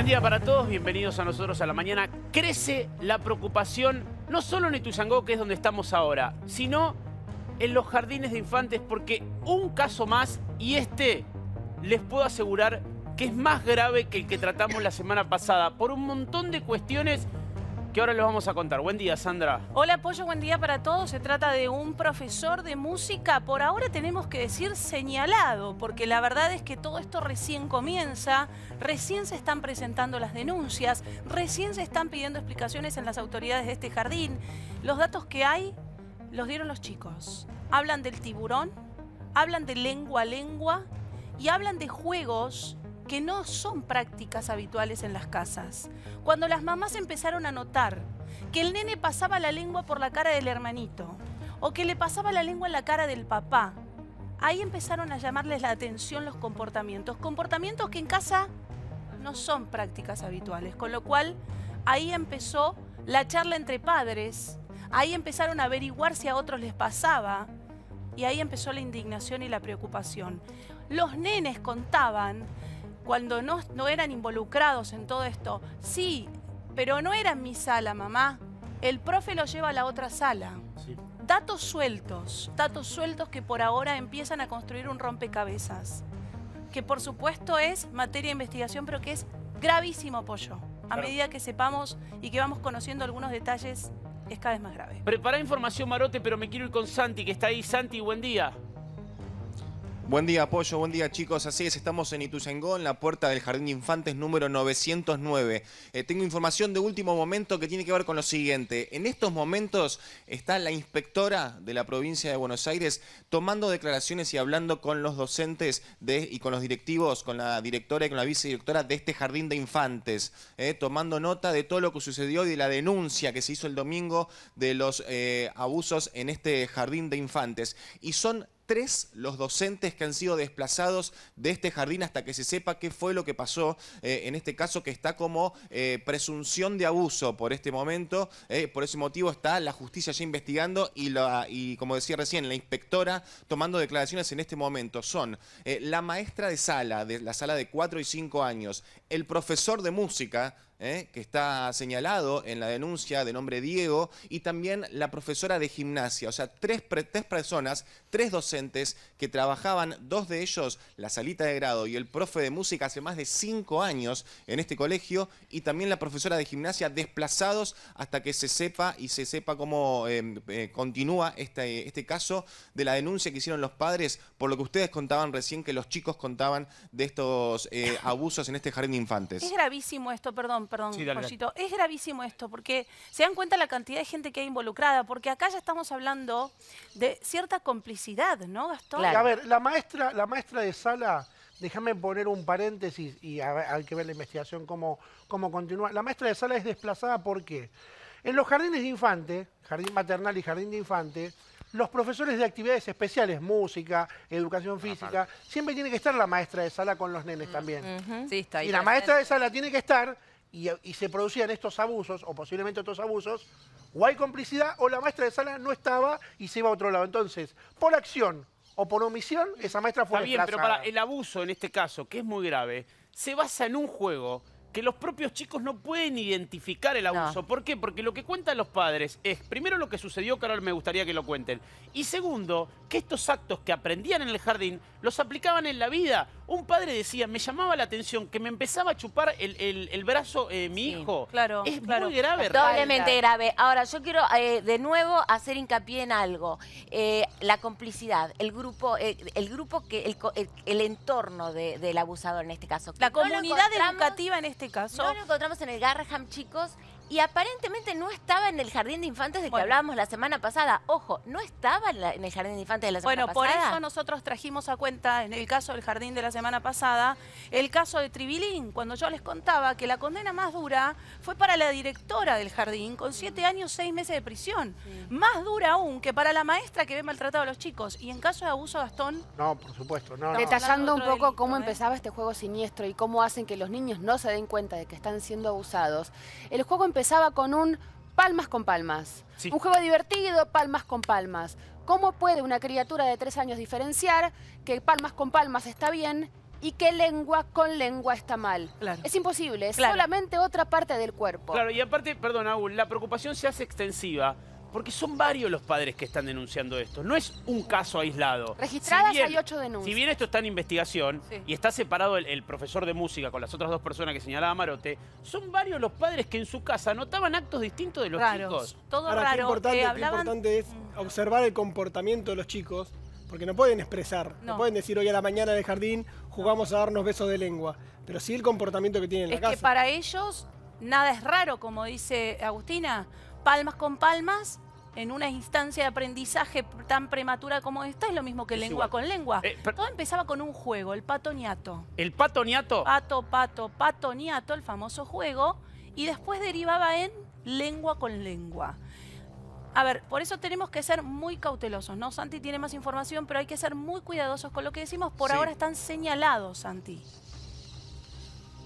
Buen día para todos, bienvenidos a nosotros a la mañana. Crece la preocupación no solo en Ituzaingó, que es donde estamos ahora, sino en los jardines de infantes, porque un caso más, y este les puedo asegurar que es más grave que el que tratamos la semana pasada, por un montón de cuestiones ¿Qué ahora les vamos a contar. Buen día, Sandra. Hola, apoyo. buen día para todos. Se trata de un profesor de música, por ahora tenemos que decir señalado, porque la verdad es que todo esto recién comienza, recién se están presentando las denuncias, recién se están pidiendo explicaciones en las autoridades de este jardín. Los datos que hay los dieron los chicos. Hablan del tiburón, hablan de lengua a lengua y hablan de juegos que no son prácticas habituales en las casas. Cuando las mamás empezaron a notar que el nene pasaba la lengua por la cara del hermanito o que le pasaba la lengua en la cara del papá, ahí empezaron a llamarles la atención los comportamientos, comportamientos que en casa no son prácticas habituales, con lo cual ahí empezó la charla entre padres, ahí empezaron a averiguar si a otros les pasaba y ahí empezó la indignación y la preocupación. Los nenes contaban cuando no, eran involucrados en todo esto. Sí, pero no era en mi sala, mamá. El profe lo lleva a la otra sala. Datos sueltos, datos sueltos que por ahora empiezan a construir un rompecabezas, que por supuesto es materia de investigación, pero que es gravísimo apoyo. A medida que sepamos y que vamos conociendo algunos detalles, es cada vez más grave. Prepará información, Marote, pero me quiero ir con Santi, que está ahí. Santi, buen día. Buen día, Apoyo. Buen día, chicos. Así es, estamos en Ituzaingó, en la puerta del Jardín de Infantes número 909. Eh, tengo información de último momento que tiene que ver con lo siguiente. En estos momentos está la inspectora de la provincia de Buenos Aires tomando declaraciones y hablando con los docentes y con los directivos, con la directora y con la vicedirectora de este Jardín de Infantes, eh, tomando nota de todo lo que sucedió y de la denuncia que se hizo el domingo de los eh, abusos en este Jardín de Infantes. Y son tres los docentes que han sido desplazados de este jardín hasta que se sepa qué fue lo que pasó, eh, en este caso que está como eh, presunción de abuso por este momento, eh, por ese motivo está la justicia ya investigando y, y como decía recién, la inspectora tomando declaraciones en este momento. Son la maestra de sala, de la sala de 4 y 5 años, el profesor de música, ¿eh? que está señalado en la denuncia de nombre Diego, y también la profesora de gimnasia. O sea, tres, tres personas, tres docentes que trabajaban, dos de ellos, la salita de grado y el profe de música hace más de cinco años en este colegio, y también la profesora de gimnasia desplazados hasta que se sepa y se sepa cómo em, eh, continúa este, este caso de la denuncia que hicieron los padres por lo que ustedes contaban recién, que los chicos contaban de estos eh, abusos en este jardín de infantes. Es gravísimo esto, perdón, perdón, Es gravísimo esto, porque se dan cuenta la cantidad de gente que hay involucrada, porque acá ya estamos hablando de cierta complicidad, ¿no, Gastón? A ver, la maestra, la maestra de sala, déjame poner un paréntesis y hay que ver la investigación cómo, cómo continúa. La maestra de sala es desplazada porque en los jardines de infante, jardín maternal y jardín de infante, los profesores de actividades especiales, música, educación física, siempre tiene que estar la maestra de sala con los nenes mm, también. y la maestra de sala tiene que estar y, se producían estos abusos, o posiblemente otros abusos, o hay complicidad o la maestra de sala no estaba y se iba a otro lado. Entonces, por acción o por omisión, esa maestra fue Está bien, pero para el abuso en este caso, que es muy grave, se basa en un juego que los propios chicos no pueden identificar el abuso. ¿Por qué? Porque lo que cuentan los padres es, primero, lo que sucedió, Carol, me gustaría que lo cuenten. Y segundo, que estos actos que aprendían en el jardín los aplicaban en la vida. Un padre decía, me llamaba la atención que me empezaba a chupar el, brazo eh, mi hijo. Claro. Es muy grave. Doblemente grave. Ahora, yo quiero eh, de nuevo hacer hincapié en algo. Eh, la complicidad, el grupo, el grupo que, el, entorno del abusador en este caso. La comunidad educativa en este este encontramos en el Garraham, chicos y aparentemente no estaba en el jardín de infantes de que hablábamos la semana pasada. Ojo, no estaba en, el jardín de infantes de la semana bueno, pasada. Bueno, por eso nosotros trajimos a cuenta, en el caso del jardín de la semana pasada, el caso de Tribilín, cuando yo les contaba que la condena más dura fue para la directora del jardín, con siete años, seis meses de prisión. Más dura aún que para la maestra que ve maltratado a los chicos. Y en caso de abuso, Gastón... No, por supuesto, no. Detallando un poco cómo empezaba este juego siniestro y cómo hacen que los niños no se den cuenta de que están siendo abusados. El juego empezó empezaba con un palmas con palmas. Un juego divertido, palmas con palmas. ¿Cómo puede una criatura de tres años diferenciar que palmas con palmas está bien y que lengua con lengua está mal. Es imposible, es solamente otra parte del cuerpo. Claro, y aparte, perdón, Aúl, la preocupación se hace extensiva porque son varios los padres que están denunciando esto. No es un caso aislado. Registradas hay ocho denuncias. Si bien esto está en investigación y está separado el, profesor de música con las otras dos personas que señalaba Marote, son varios los padres que en su casa notaban actos distintos de los chicos. Todo raro. importante, eh, es mm. observar el comportamiento de los chicos porque no pueden expresar, no. pueden decir hoy a la mañana en jardín jugamos a darnos besos de lengua, pero sí el comportamiento que tienen en casa. Es que para ellos nada es raro, como dice Agustina, palmas con palmas en una instancia de aprendizaje tan prematura como esta es lo mismo que lengua con lengua. Eh, Todo empezaba con un juego, el patoniato. ¿El patoniato? Pato, pato, patoniato, el famoso juego, y después derivaba en lengua con lengua. A ver, por eso tenemos que ser muy cautelosos, ¿no? Santi tiene más información, pero hay que ser muy cuidadosos con lo que decimos. Por ahora están señalados, Santi.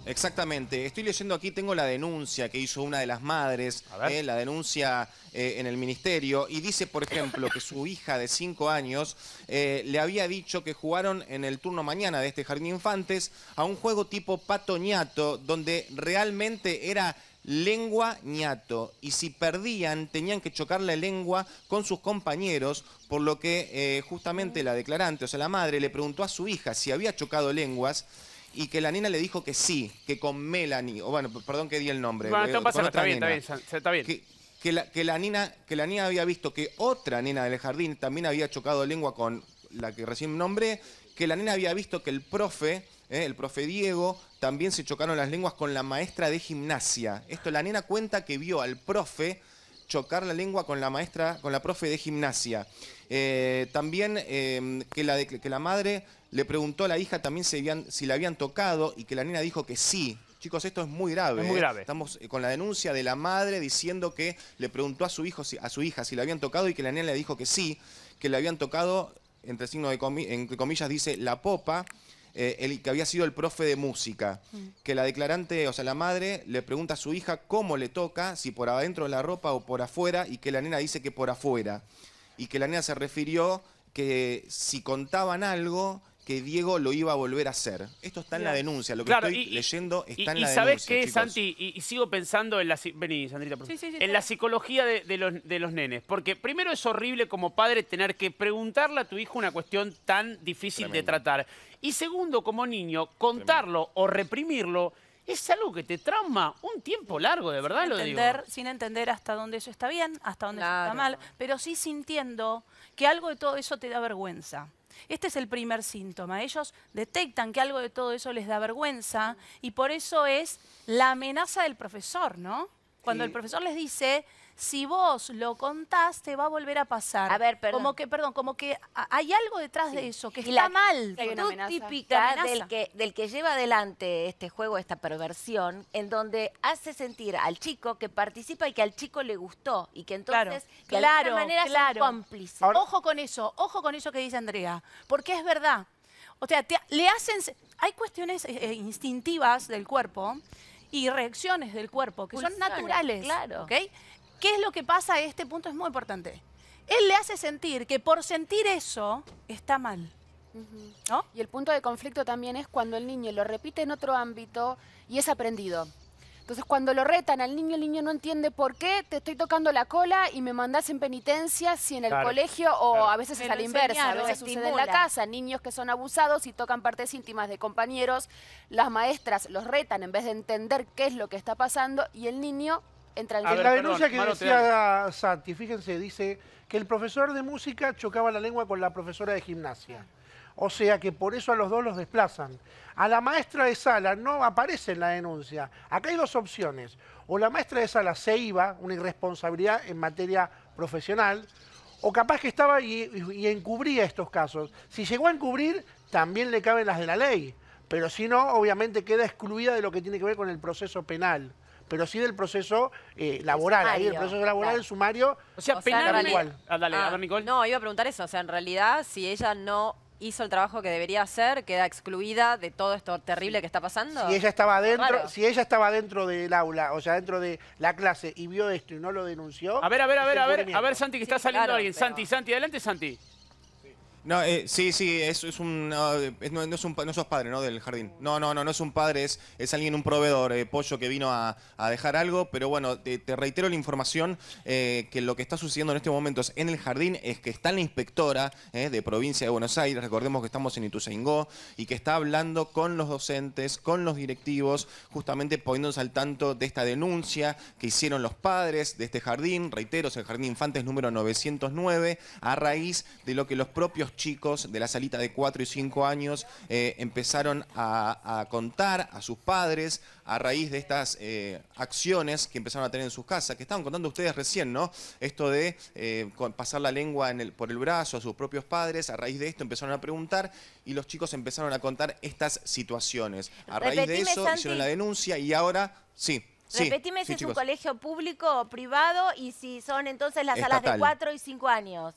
Exactamente. Estoy leyendo aquí, tengo la denuncia que hizo una de las madres, eh, la denuncia eh, en el ministerio, y dice, por ejemplo, que su hija de 5 años eh, le había dicho que jugaron en el turno mañana de este jardín infantes a un juego tipo patoñato, donde realmente era lengua ñato y si perdían tenían que chocar la lengua con sus compañeros, por lo que justamente la declarante, o sea la madre, le preguntó a su hija si había chocado lenguas y que la nena le dijo que sí, que con Melanie, o bueno, perdón que di el nombre. Eh, está, bien, está bien, Que, la, que, la nena, que la había visto que otra nena del jardín también había chocado lengua con la que recién nombré, que la nena había visto que el profe, eh, el profe Diego, también se chocaron las lenguas con la maestra de gimnasia. Esto, la nena cuenta que vio al profe chocar la lengua con la maestra, con la profe de gimnasia. Eh, también em, que, la que la madre le preguntó a la hija también si, habían, si la habían tocado y que la nena dijo que sí, Chicos, esto es muy grave. muy ¿eh? grave. Estamos eh, con la denuncia de la madre diciendo que le preguntó a su hijo, a su hija si la habían tocado y que la nena le dijo que sí, que le habían tocado entre signos de entre comillas dice la popa eh, el, que había sido el profe de música, mm. que la declarante, o sea, la madre le pregunta a su hija cómo le toca, si por adentro de la ropa o por afuera, y que la nena dice que por afuera, y que la nena se refirió que si contaban algo, que Diego lo iba a volver a hacer. Esto está en la denuncia, lo que estoy leyendo está en la denuncia. Y sabes qué, Santi, y, sigo pensando en la, en la psicología de, los, nenes. Porque primero es horrible como padre tener que preguntarle a tu hijo una cuestión tan difícil de tratar. Y segundo, como niño, contarlo o reprimirlo es algo que te trauma un tiempo largo, de verdad lo entender, digo. Sin entender hasta dónde eso está bien, hasta dónde eso está mal, pero sí sintiendo que algo de todo eso te da vergüenza. Este es el primer síntoma. Ellos detectan que algo de todo eso les da vergüenza y por eso es la amenaza del profesor, ¿no? Cuando el profesor les dice, si vos lo contás, te va a volver a pasar. A ver, perdón. Como que, perdón, como que hay algo detrás de eso que está la, mal. La actitud típica del que, del que lleva adelante este juego, esta perversión, en donde hace sentir al chico que participa y que al chico le gustó y que entonces de alguna manera es cómplice. ojo con eso, ojo con eso que dice Andrea, porque es verdad. O sea, le hacen... Hay cuestiones eh, eh, instintivas del cuerpo y reacciones del cuerpo que son naturales. Claro. ¿okay? ¿Qué es lo que pasa? Este punto es muy importante. Él le hace sentir que por sentir eso está mal. Y el punto de conflicto también es cuando el niño lo repite en otro ámbito y es aprendido. Entonces, cuando lo retan al niño, el niño no entiende por qué te estoy tocando la cola y me mandas en penitencia si en el colegio o a veces es a la inversa, a veces sucede en la casa. Niños que son abusados y tocan partes íntimas de compañeros, las maestras los retan en vez de entender qué es lo que está pasando y el niño en la denuncia que decía Santi, fíjense, dice que el profesor de música chocaba la lengua con la profesora de gimnasia. O sea que por eso a los dos los desplazan. A la maestra de sala no aparece en la denuncia. Acá hay dos opciones. O la maestra de sala se iba, una irresponsabilidad en materia profesional, o capaz que estaba y, encubría estos casos. Si llegó a encubrir, también le caben las de la ley. Pero si no, obviamente queda excluida de lo que tiene que ver con el proceso penal pero sí del proceso eh, laboral. Ahí el proceso laboral, sumario. O sea, o igual. Ah, no, iba a preguntar eso. O sea, en realidad, si ella no hizo el trabajo que debería hacer, queda excluida de todo esto terrible que está pasando. Si ella estaba dentro, si ella estaba dentro del aula, o sea, dentro de la clase y vio esto y no lo denunció. A ver, a ver, a ver, a ver, a ver, Santi que está saliendo alguien. Santi, Santi, adelante, Santi. No, eh, sí, sí, eso es un, no, es, un, sos padre, ¿no? Del jardín. No, no, no, no es un padre, es, es alguien, un proveedor, de eh, pollo que vino a, dejar algo, pero bueno, te, reitero la información eh, que lo que está sucediendo en este momento es en el jardín es que está la inspectora de provincia de Buenos Aires, recordemos que estamos en Ituzaingó, y que está hablando con los docentes, con los directivos, justamente poniéndose al tanto de esta denuncia que hicieron los padres de este jardín, reitero, es el jardín Infantes número 909, a raíz de lo que los propios chicos de la salita de 4 y 5 años eh, empezaron a, contar a sus padres a raíz de estas eh, acciones que empezaron a tener en sus casas, que estaban contando ustedes recién, ¿no? Esto de eh, pasar la lengua en el, por el brazo a sus propios padres, a raíz de esto empezaron a preguntar y los chicos empezaron a contar estas situaciones. A raíz de eso hicieron la denuncia y ahora, sí. Repetime si es un colegio público o privado y si son entonces las salas de 4 y 5 años.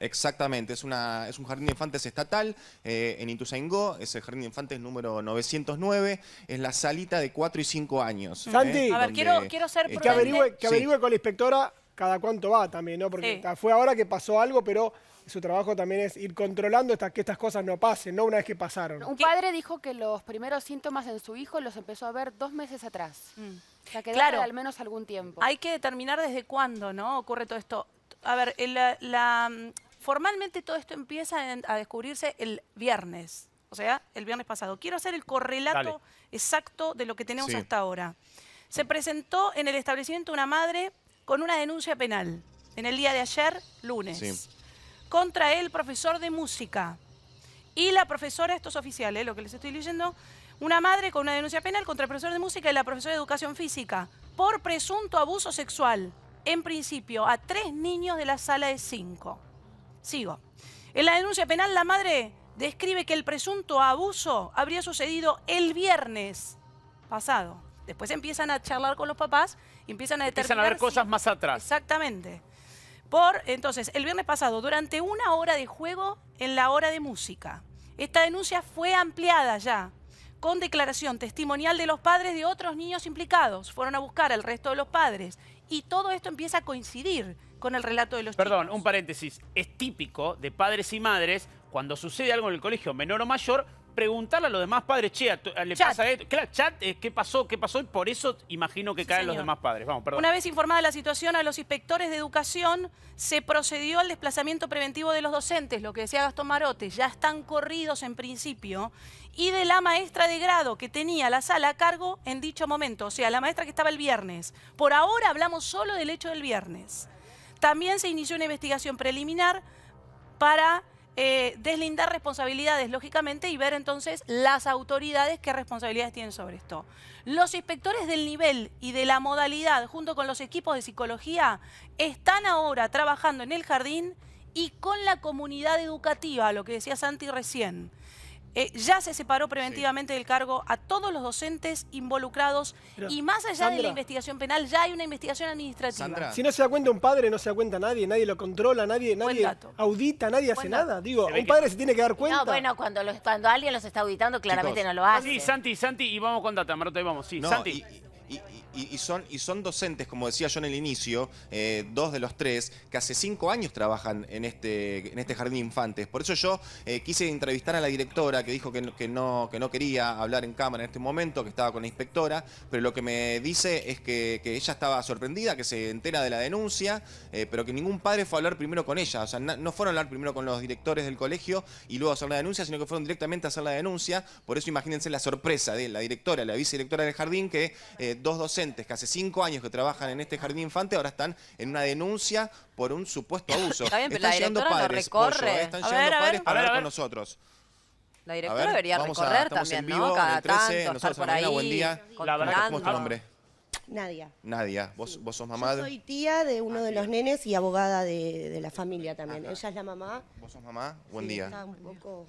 Exactamente, es, una, es un jardín de infantes estatal eh, en Ituzaingó, es el jardín de infantes número 909, es la salita de 4 y 5 años. ¿eh? Santi, quiero, ser Que averigüe, con la inspectora cada cuánto va también, ¿no? Porque fue ahora que pasó algo, pero su trabajo también es ir controlando hasta que estas cosas no pasen, ¿no? Una vez que pasaron. Un padre dijo que los primeros síntomas en su hijo los empezó a ver dos meses atrás. Mm. O sea, que claro. al menos algún tiempo. Hay que determinar desde cuándo, ¿no? Ocurre todo esto. A ver, la Formalmente todo esto empieza a descubrirse el viernes, o sea, el viernes pasado. Quiero hacer el correlato exacto de lo que tenemos hasta ahora. Se presentó en el establecimiento una madre con una denuncia penal en el día de ayer, lunes, contra el profesor de música y la profesora, estos oficiales eh, lo que les estoy leyendo, una madre con una denuncia penal contra el profesor de música y la profesora de educación física por presunto abuso sexual, en principio, a tres niños de la sala de cinco. Sigo. En la denuncia penal, la madre describe que el presunto abuso habría sucedido el viernes pasado. Después empiezan a charlar con los papás y empiezan a determinar... Empiezan a ver cosas más atrás. Exactamente. Por, entonces, el viernes pasado, durante una hora de juego en la hora de música. Esta denuncia fue ampliada ya con declaración testimonial de los padres de otros niños implicados. Fueron a buscar al resto de los padres. Y todo esto empieza a coincidir con el relato de los Perdón, un paréntesis. Es típico de padres y madres, cuando sucede algo en el colegio menor o mayor, preguntarle a los demás padres, che, ¿le chat. pasa esto? Claro, chat, eh, ¿qué pasó? ¿Qué pasó? Y por eso imagino que caen los demás padres. Vamos, perdón. Una vez informada la situación a los inspectores de educación, se procedió al desplazamiento preventivo de los docentes, lo que decía Gastón Marote, ya están corridos en principio, y de la maestra de grado que tenía la sala a cargo en dicho momento, o sea, la maestra que estaba el viernes. Por ahora hablamos solo del hecho del viernes. También se inició una investigación preliminar para eh, deslindar responsabilidades, lógicamente, y ver entonces las autoridades qué responsabilidades tienen sobre esto. Los inspectores del nivel y de la modalidad, junto con los equipos de psicología, están ahora trabajando en el jardín y con la comunidad educativa, lo que decía Santi recién. Eh, ya se separó preventivamente del cargo a todos los docentes involucrados y más allá de la investigación penal ya hay una investigación administrativa. Si no se da cuenta un padre, no se da cuenta nadie, nadie lo controla, nadie, nadie audita, nadie hace nada. Digo, un padre se tiene que dar cuenta. No, bueno, cuando, alguien los está auditando claramente no lo hace. Sí, Santi, Santi, y vamos con data, maroto y vamos. Sí, Santi. Y, son, y son docentes, como decía yo en el inicio, eh, dos de los tres, que hace cinco años trabajan en este, en este jardín de infantes. Por eso yo eh, quise entrevistar a la directora, que dijo que, que, no, que no quería hablar en cámara en este momento, que estaba con la inspectora, pero lo que me dice es que, ella estaba sorprendida, que se entera de la denuncia, eh, pero que ningún padre fue a hablar primero con ella. O sea, no fueron a hablar primero con los directores del colegio y luego a hacer la denuncia, sino que fueron directamente a hacer la denuncia. Por eso imagínense la sorpresa de la directora, la vicedirectora del jardín, que dos docentes que hace cinco años que trabajan en este jardín infante ahora están en una denuncia por un supuesto abuso. Está bien, pero están la llegando padres, no eh, están llegando padres para hablar con nosotros. La directora debería recorrer también, vivo, ¿no? Cada tanto, por ahí. Buen día. La verdad, ¿Cómo es tu nombre? Nadia. Nadia, vos, vos sos mamá Yo soy tía de uno de ah, los nenes y abogada de, la familia también. Ah, ah. Ella es la mamá. ¿Vos sos mamá? Buen día. Está un poco...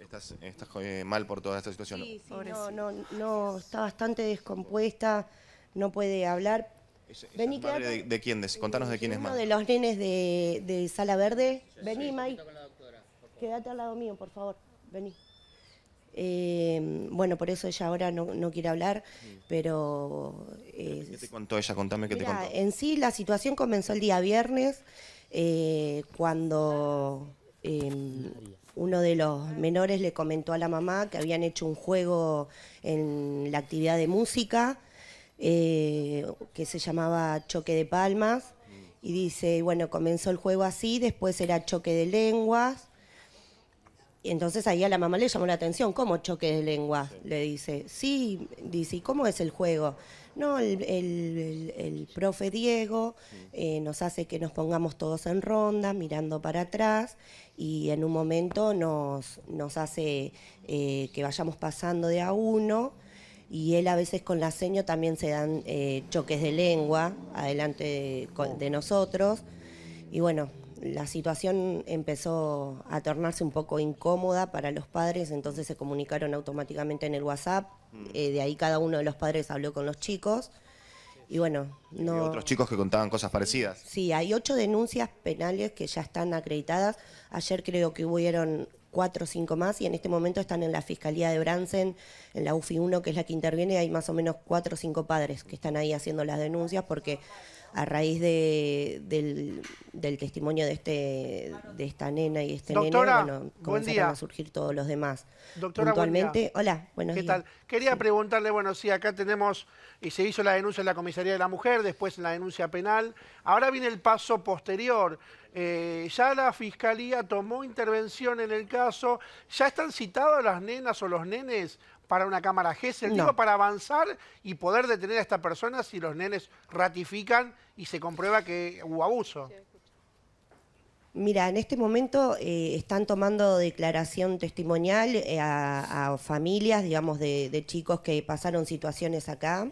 Estás, eh, mal por toda esta situación. Sí, sí, no, no, no, está bastante descompuesta, no puede hablar. Vení, de, de, quién? contanos de quién es más. de los nenes de, de Sala Verde. Vení, May. Quédate al lado mío, por favor. Vení. Eh, bueno, por eso ella ahora no, quiere hablar, mm. pero... Eh, ¿Qué te contó ella? Contame qué te contó. En sí, la situación comenzó el día viernes, eh, cuando em, uno de los menores le comentó a la mamá que habían hecho un juego en la actividad de música, que se llamaba Choque de Palmas, mm. y dice, bueno, comenzó el juego así, después era Choque de Lenguas, y entonces ahí a la mamá le llamó la atención, ¿cómo choque de lengua? Le dice, sí, dice, ¿y cómo es el juego? No, el, profe Diego mm. eh, nos hace que nos pongamos todos en ronda, mirando para atrás, y en un momento nos, nos hace eh, que vayamos pasando de a uno, y él a veces con la seño también se dan eh, choques de lengua adelante de oh. nosotros, y bueno, la situación empezó a tornarse un poco incómoda para los padres, entonces se comunicaron automáticamente en el WhatsApp, mm. eh, de ahí cada uno de los padres habló con los chicos. Y bueno, no. otros chicos que contaban cosas parecidas. Sí, hay ocho denuncias penales que ya están acreditadas. Ayer creo que hubieron cuatro o cinco más y en este momento están en la Fiscalía de Bransen, en la UFI 1, que es la que interviene, hay más o menos cuatro o cinco padres que están ahí haciendo las denuncias porque a raíz de, del, testimonio de, este, de esta nena y este Doctora, nene, bueno, comenzaron van a surgir todos los demás. Doctora, buen día. hola, buenos ¿Qué tal? Quería preguntarle, bueno, sí, acá tenemos, y se hizo la denuncia en la comisaría de la mujer, después la denuncia penal, ahora viene el paso posterior. Eh, ya la fiscalía tomó intervención en el caso, ya están citados las nenas o los nenes para una cámara GESEL, no. para avanzar y poder detener a esta persona si los nenes ratifican y se comprueba que hubo abuso. Mira, en este momento eh, están tomando declaración testimonial eh, a, familias, digamos, de, chicos que pasaron situaciones acá.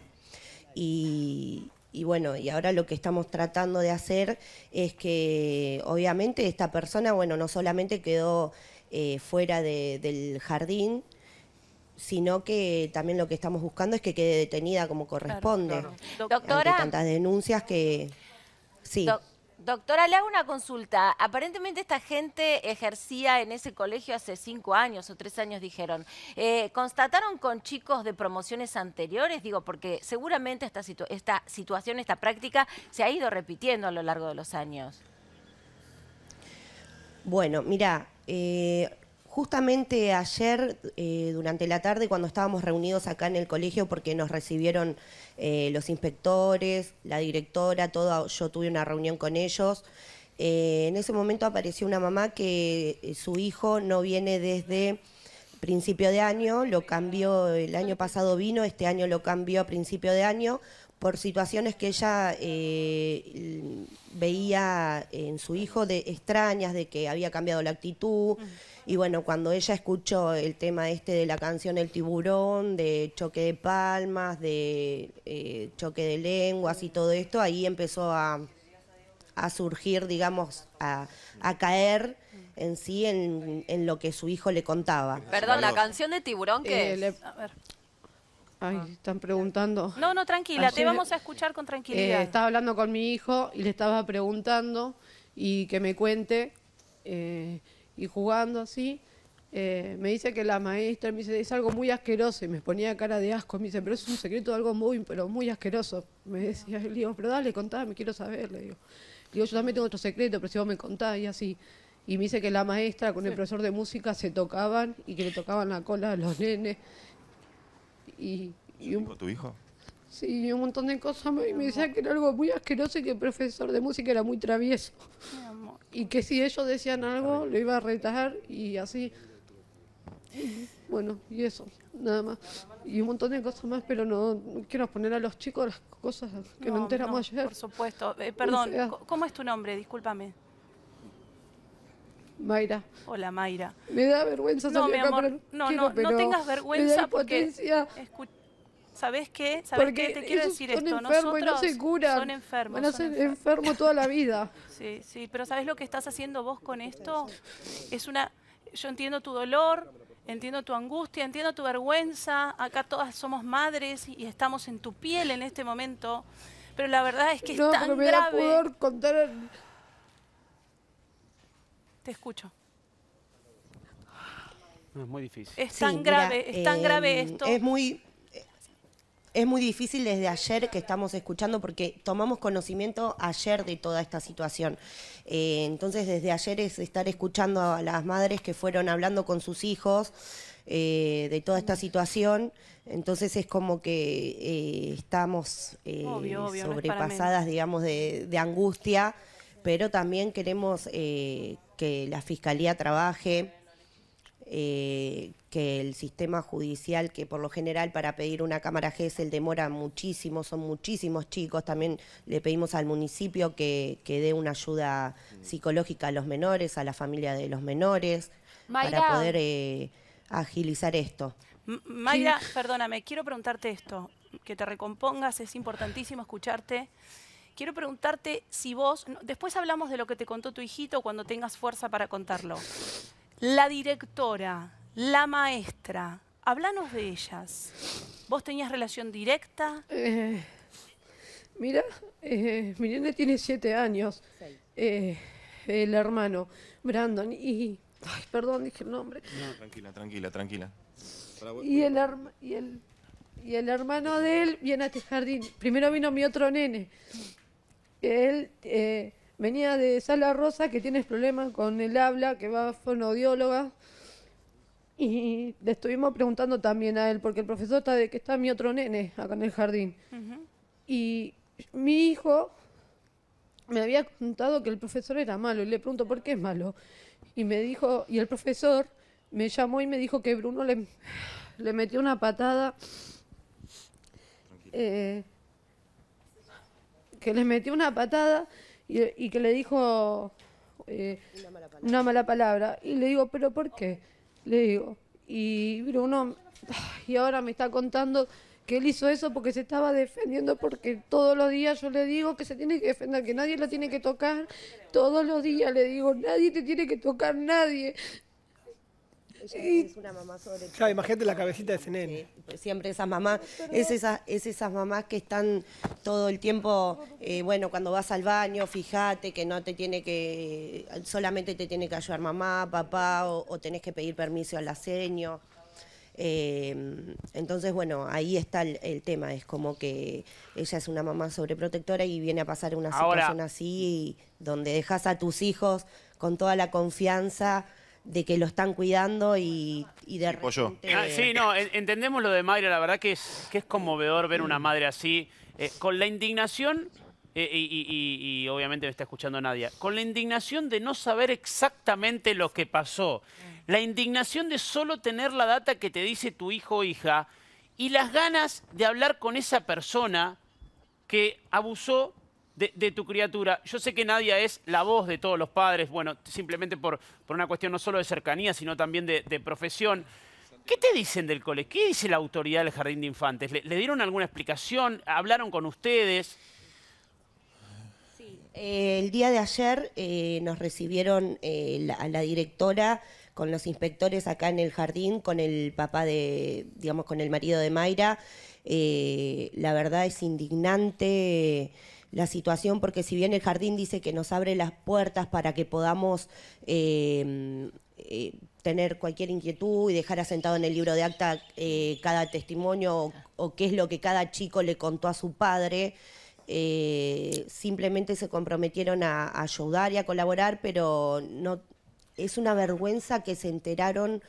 Y, bueno, y ahora lo que estamos tratando de hacer es que, obviamente, esta persona, bueno, no solamente quedó eh, fuera del jardín, sino que también lo que estamos buscando es que quede detenida como corresponde. Doctora. tantas denuncias que... Sí. doctora, le hago una consulta. Aparentemente esta gente ejercía en ese colegio hace cinco años o tres años, dijeron. Eh, ¿Constataron con chicos de promociones anteriores? Digo, porque seguramente esta, esta situación, esta práctica, se ha ido repitiendo a lo largo de los años. Bueno, mira, eh, Justamente ayer, eh, durante la tarde, cuando estábamos reunidos acá en el colegio, porque nos recibieron eh, los inspectores, la directora, todo, yo tuve una reunión con ellos. Eh, en ese momento apareció una mamá que su hijo no viene desde principio de año, lo cambió, el año pasado vino, este año lo cambió a principio de año por situaciones que ella eh, veía en su hijo de extrañas, de que había cambiado la actitud. Y bueno, cuando ella escuchó el tema este de la canción El tiburón, de choque de palmas, de eh, choque de lenguas y todo esto, ahí empezó a, a surgir, digamos, a, a caer en sí en, lo que su hijo le contaba. Perdón, la canción de tiburón que... Eh, a ver. Ay, están preguntando. No, no, tranquila, te vamos a escuchar con eh, tranquilidad. estaba hablando con mi hijo y le estaba preguntando y que me cuente eh, y jugando así. Eh, me dice que la maestra me dice, es algo muy asqueroso, y me ponía cara de asco, me dice, pero es un secreto de algo muy, pero muy asqueroso. Me decía, le digo, pero dale, contame, quiero saber, le digo. Le yo también tengo otro secreto, pero si vos me contás, y así. Y me dice que la maestra con el profesor de música se tocaban y que le tocaban la cola a los nenes. Y, un, ¿Tu hijo? Sí, un montón de cosas. Y me decía que era algo muy asqueroso y que el profesor de música era muy travieso. Y que si ellos decían algo, lo iba a retar y así. bueno, y eso, nada más. Y un montón de cosas más, pero no, quiero poner a los chicos las cosas que no, enteramos ayer. Por supuesto. Eh, perdón, ¿cómo es tu nombre? Discúlpame. Mayra. Hola, Mayra. Me da vergüenza no, mi amor, No, no, no tengas vergüenza porque... sabes qué? ¿Sabés qué? Te quiero decir esto. Nosotros no se curan. Son enfermos. Van a ser enfermos. toda la vida. Sí, sí. Pero sabes lo que estás haciendo vos con esto? Es una... Yo entiendo tu dolor, Entiendo tu angustia, entiendo tu vergüenza. Acá todas somos madres y estamos en tu piel en este momento. Pero la verdad es que es tan pero me contar te escucho. es muy difícil. Es tan grave, es tan eh, grave esto. Es muy, es muy difícil desde ayer que estamos escuchando porque tomamos conocimiento ayer de toda esta situación. Eh, entonces desde ayer es estar escuchando a las madres que fueron hablando con sus hijos eh, de toda esta situación. Entonces es como que estamos sobrepasadas, digamos, de angustia pero también queremos eh, que la Fiscalía trabaje, eh, que el sistema judicial, que por lo general para pedir una Cámara GESEL demora muchísimo, son muchísimos chicos, también le pedimos al municipio que, que dé una ayuda psicológica a los menores, a la familia de los menores, para poder eh, agilizar esto. perdóname, quiero preguntarte esto, que te recompongas, es importantísimo escucharte. Quiero preguntarte si vos, después hablamos de lo que te contó tu hijito cuando tengas fuerza para contarlo. La directora, la maestra, háblanos de ellas. ¿Vos tenías relación directa? Eh, mira, eh, mi nene tiene siete años, eh, el hermano Brandon y... Ay, perdón, dije el nombre. No, tranquila, tranquila, tranquila. Y el, y, y el hermano de él viene a este jardín. Primero vino mi otro nene él eh, venía de Sala Rosa, que tiene problemas con el habla, que va a fonoaudióloga, Y le estuvimos preguntando también a él, porque el profesor está de que está mi otro nene acá en el jardín. Y mi hijo me había contado que el profesor era malo. Y le pregunto, ¿por qué es malo? Y me dijo, y el profesor me llamó y me dijo que Bruno le, le metió una patada. Eh, que le metió una patada y, que le dijo eh, una, mala palabra. Y le digo, ¿pero por qué? Le digo. Y Bruno, y ahora me está contando que él hizo eso porque se estaba defendiendo, porque todos los días yo le digo que se tiene que defender, que nadie lo tiene que tocar. Todos los días le digo, nadie te tiene que tocar, nadie es una mamá sobreprotectora. Claro, imagínate la cabecita de ese pues siempre esas mamás, es esas, esas mamás que están todo el tiempo, eh, bueno, cuando vas al baño, fíjate que no te tiene que, solamente te tiene que ayudar mamá, papá, o, tenés que pedir permiso al aceño. Em, entonces, bueno, ahí está el, tema, es como que ella es una mamá sobreprotectora y viene a pasar una situación así, donde dejas a tus hijos con toda la confianza de que lo están cuidando y, de ah, sí, no, entendemos lo de Mayra, la verdad que es, es conmovedor ver una madre así, eh, con la indignación, eh, y, obviamente no está escuchando Nadia, con la indignación de no saber exactamente lo que pasó, la indignación de solo tener la data que te dice tu hijo o hija, y las ganas de hablar con esa persona que abusó de, tu criatura. Yo sé que Nadia es la voz de todos los padres, bueno, simplemente por, por una cuestión no solo de cercanía, sino también de, profesión. ¿Qué te dicen del cole? ¿Qué dice la autoridad del jardín de infantes? ¿Le, dieron alguna explicación? ¿Hablaron con ustedes? Sí, eh, el día de ayer eh, nos recibieron eh, a la, directora con los inspectores acá en el jardín, con el papá de, digamos, con el marido de Mayra. la verdad es indignante la situación, porque si bien el jardín dice que nos abre las puertas para que podamos em, eh, tener cualquier inquietud y dejar asentado en el libro de acta eh, cada testimonio o, qué es lo que cada chico le contó a su padre, eh, simplemente se comprometieron a, a ayudar y a colaborar, pero no, es una vergüenza que se enteraron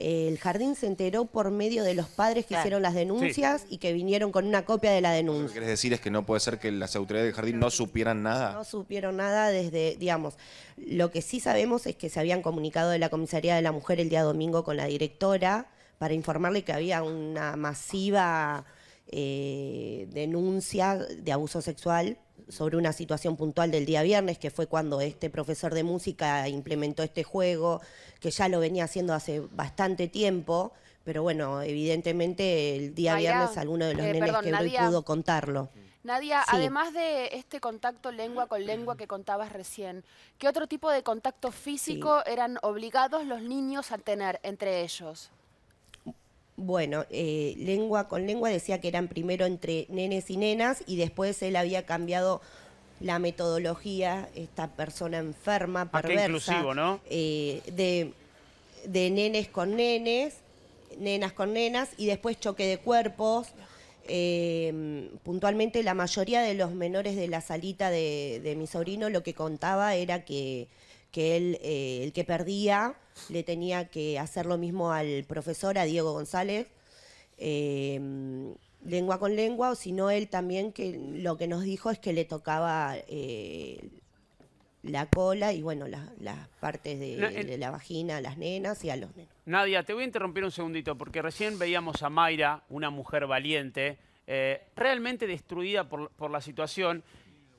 el jardín se enteró por medio de los padres que ah. hicieron las denuncias y que vinieron con una copia de la denuncia. Lo que quieres decir es que no puede ser que las autoridades del jardín no supieran nada. No supieron nada desde, digamos, lo que sí sabemos es que se habían comunicado de la comisaría de la mujer el día domingo con la directora para informarle que había una masiva eh, denuncia de abuso sexual sobre una situación puntual del día viernes, que fue cuando este profesor de música implementó este juego que ya lo venía haciendo hace bastante tiempo, pero bueno, evidentemente el día viernes alguno de los eh, nenes que pudo contarlo. Nadia, además de este contacto lengua con lengua que contabas recién, ¿qué otro tipo de contacto físico eran obligados los niños a tener entre ellos? Bueno, eh, lengua con lengua decía que eran primero entre nenes y nenas y después él había cambiado la metodología, esta persona enferma, ah, perversa. ¿no? Eh, de, nenes con nenes, nenas con nenas, y después choque de cuerpos. Eh, puntualmente la mayoría de los menores de la salita de, mi sobrino lo que contaba era que, que él, eh, el que perdía, le tenía que hacer lo mismo al profesor, a Diego González lengua con lengua, o si no, él también, que lo que nos dijo es que le tocaba eh, la cola y bueno, las partes de, la vagina a las nenas y a los nenos. Nadia, te voy a interrumpir un segundito, porque recién veíamos a Mayra, una mujer valiente, eh, realmente destruida por, la situación.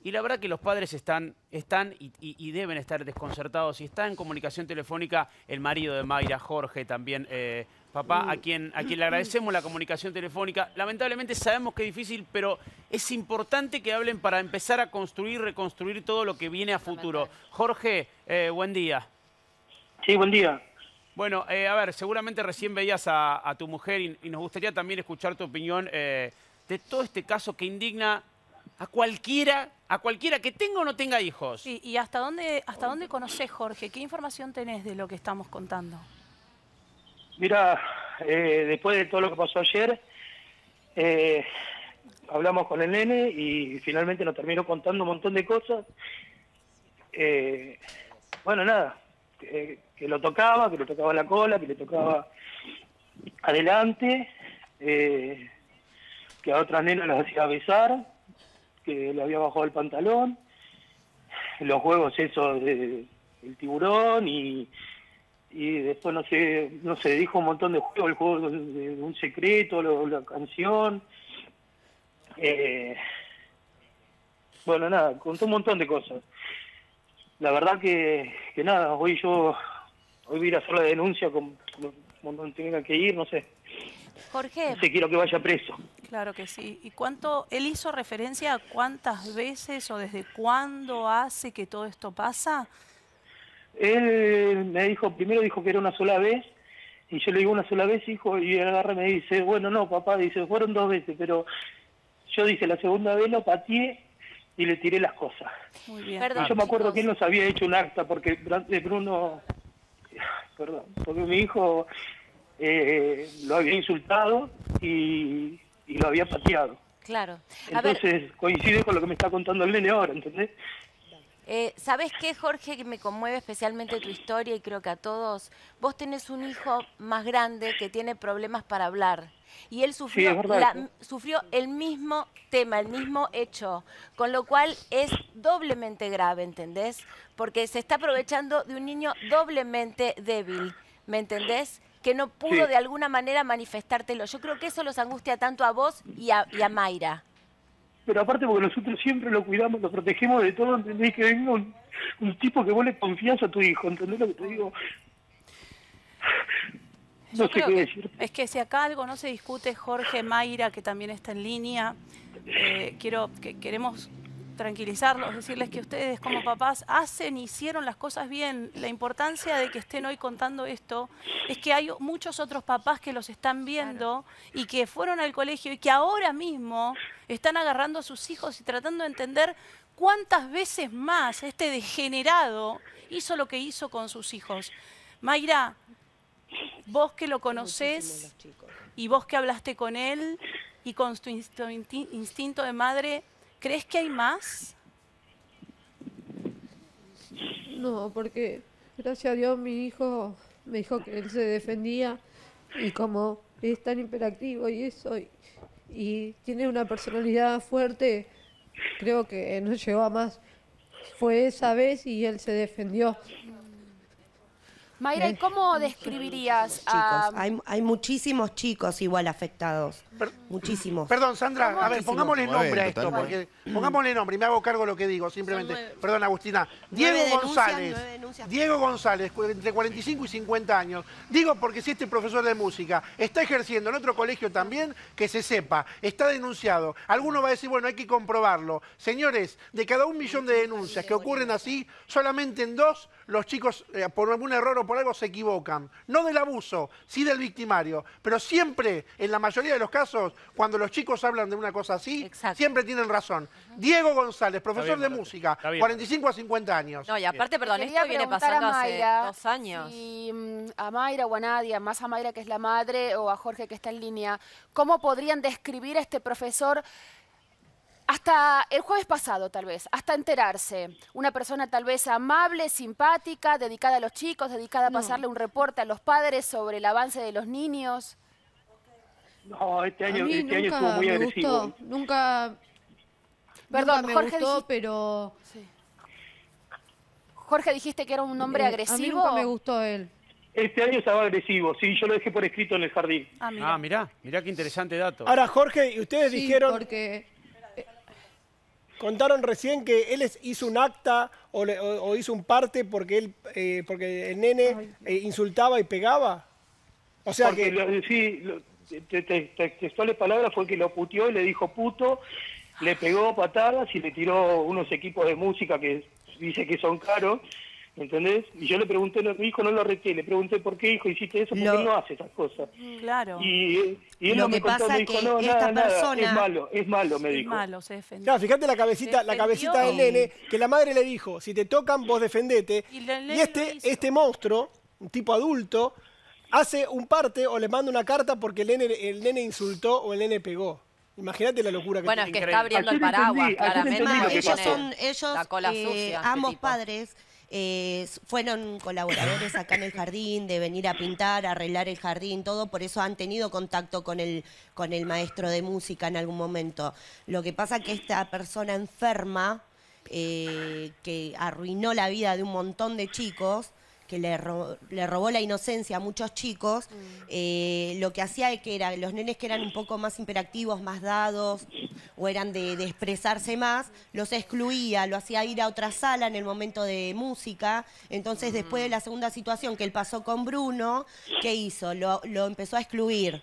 Y la verdad que los padres están, están y, deben estar desconcertados. Y está en comunicación telefónica el marido de Mayra, Jorge, también eh, Papá, a mm. quien, a quien le agradecemos la comunicación telefónica. Lamentablemente sabemos que es difícil, pero es importante que hablen para empezar a construir, reconstruir todo lo que viene a futuro. Jorge, eh, buen día. Sí, buen día. Bueno, eh, a ver, seguramente recién veías a, tu mujer y, nos gustaría también escuchar tu opinión eh, de todo este caso que indigna a cualquiera, a cualquiera que tenga o no tenga hijos. Sí, ¿Y hasta dónde, hasta dónde Jorge? ¿Qué información tenés de lo que estamos contando? Mira, eh, después de todo lo que pasó ayer, eh, hablamos con el nene y finalmente nos terminó contando un montón de cosas. Eh, bueno, nada, que, lo tocaba, que le tocaba la cola, que le tocaba adelante, que a otras nenas las hacía besar, que le había bajado el pantalón, los juegos esos del tiburón y y después no sé, no sé, dijo un montón de juegos, el juego de un secreto, la canción. Eh, bueno, nada, contó un montón de cosas. La verdad que, nada, hoy yo, hoy voy a ir a hacer la denuncia con, donde tenga que ir, no sé. Jorge. No sé, quiero que vaya preso. Claro que sí. ¿Y cuánto, él hizo referencia a cuántas veces o desde cuándo hace que todo esto pasa? Él me dijo, primero dijo que era una sola vez, y yo le digo una sola vez, hijo, y él agarra y me dice, bueno, no, papá, dice, fueron dos veces, pero yo dice, la segunda vez lo pateé y le tiré las cosas. Muy bien. yo me acuerdo que él nos había hecho un acta, porque eh, Bruno, perdón, porque mi hijo eh, lo había insultado y, lo había pateado. Claro. Entonces coincide con lo que me está contando el nene ahora, ¿entendés? Eh, ¿Sabes qué, Jorge? Que me conmueve especialmente tu historia y creo que a todos. Vos tenés un hijo más grande que tiene problemas para hablar. Y él sufrió, el mismo tema, el mismo hecho, con lo cual es doblemente grave, ¿entendés? Porque se está aprovechando de un niño doblemente débil, ¿me entendés? Que no pudo de alguna manera manifestártelo. Yo creo que eso los angustia tanto a vos y a, y a Mayra pero aparte porque nosotros siempre lo cuidamos, lo protegemos de todo, ¿entendés? Que venga un, tipo que vos le confías a tu hijo, ¿entendés lo que te digo? No sé qué decir. es que si acá algo no se discute, Jorge Mayra, que también está en línea, eh, quiero que queremos tranquilizarlos, decirles que ustedes como papás hacen, hicieron las cosas bien. La importancia de que estén hoy contando esto es que hay muchos otros papás que los están viendo y que fueron al colegio y que ahora mismo están agarrando a sus hijos y tratando de entender cuántas veces más este degenerado hizo lo que hizo con sus hijos. Mayra, vos que lo conocés y vos que hablaste con él y con tu instinto de madre, ¿Crees que hay más? No, porque gracias a Dios mi hijo me dijo que él se defendía y como es tan imperactivo y eso, y, y tiene una personalidad fuerte, creo que no llegó a más. Fue esa vez y él se defendió. Mayra, ¿y cómo describirías a...? Chicos, hay, muchísimos chicos igual afectados, muchísimos. Perdón, Sandra, a ver, pongámosle nombre a esto, porque pongámosle nombre, y me hago cargo de lo que digo, simplemente. Perdón, Agustina. Diego González, Diego González, entre 45 y 50 años. Digo porque si este profesor de música está ejerciendo en otro colegio también, que se sepa, está denunciado. Alguno va a decir, bueno, hay que comprobarlo. Señores, de cada un millón de denuncias que ocurren así, solamente en dos los chicos, eh, por algún error o por algo, se equivocan. No del abuso, sí del victimario. Pero siempre, en la mayoría de los casos, cuando los chicos hablan de una cosa así, siempre tienen razón. Diego González, profesor de música, 45 a 50 años. No, y aparte, perdón, esto viene pasando hace dos años. Y mm, a Mayra o a Nadia, más a Mayra que es la madre, o a Jorge que está en línea, ¿cómo podrían describir a este profesor? hasta el jueves pasado tal vez, hasta enterarse, una persona tal vez amable, simpática, dedicada a los chicos, dedicada a pasarle un reporte a los padres sobre el avance de los niños. No, este año, este estuvo muy agresivo. Gustó, nunca, Perdón, me Jorge pero... Jorge, dijiste que era un hombre agresivo. Eh, a mí nunca me gustó él. Este año estaba agresivo, sí, yo lo dejé por escrito en el jardín. Ah, mirá, mira mirá, qué interesante dato. Ahora, Jorge, ustedes sí, dijeron... porque Contaron recién que él hizo un acta o, hizo un parte porque él eh, porque el nene eh, insultaba y pegaba. O sea que... sí, te, te, te, textuales palabras fue que lo puteó y le dijo puto, le pegó patadas y le tiró unos equipos de música que dice que son caros ¿Entendés? Y yo le pregunté, mi hijo no lo retiene le pregunté por qué hijo hiciste eso, porque no hace esas cosas. Mm. Claro. Y, él lo me contó, me dijo, no, es malo, es malo, me dijo. Claro, fíjate la cabecita, la cabecita del nene, que la madre le dijo, si te tocan, vos defendete. Y, este, este monstruo, un tipo adulto, hace un parte o le manda una carta porque el nene, el nene insultó o el nene pegó. Imagínate la locura que Bueno, es que está abriendo el paraguas, claramente. Ellos son, ellos, eh, este ambos padres eh, fueron colaboradores acá en el jardín, de venir a pintar, arreglar el jardín, todo, por eso han tenido contacto con el, con el maestro de música en algún momento. Lo que pasa que esta persona enferma, eh, que arruinó la vida de un montón de chicos, que le, robó la inocencia a muchos chicos, mm. eh, lo que hacía es que era, los nenes que eran un poco más imperactivos, más dados, o eran de, expresarse más, los excluía, lo hacía ir a otra sala en el momento de música. Entonces, después de mm. la segunda situación que él pasó con Bruno, ¿qué hizo? Lo, empezó a excluir.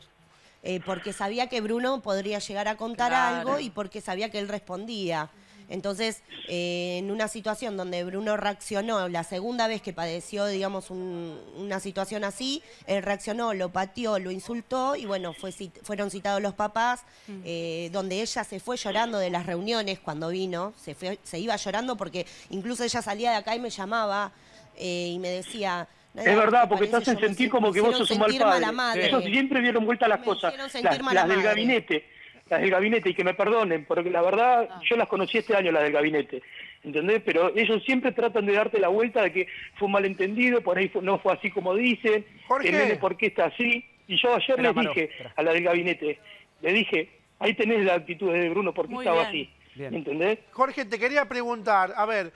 Eh, porque sabía que Bruno podría llegar a contar algo y porque sabía que él respondía. Entonces, eh, en una situación donde Bruno reaccionó, la segunda vez que padeció, digamos, una situación así, él reaccionó, lo pateó, lo insultó y bueno, fue, fueron citados los papás, mm. eh, donde ella se fue llorando de las reuniones cuando vino, se, iba llorando porque incluso ella salía de acá y me llamaba eh, y me decía... Es verdad, porque estás en sentir como que vos sos un mal padre. Ellos siempre dieron vuelta las cosas, las del gabinete las del gabinete, y que me perdonen, porque la verdad ah. yo las conocí este año, las del gabinete, ¿entendés? Pero ellos siempre tratan de darte la vuelta de que fue un malentendido, por ahí no fue así como dicen, que por qué está así. Y yo ayer les dije a la del gabinete, le dije, ahí tenés la actitud de Bruno, porque estaba así, ¿entendés? Jorge, te quería preguntar, a ver...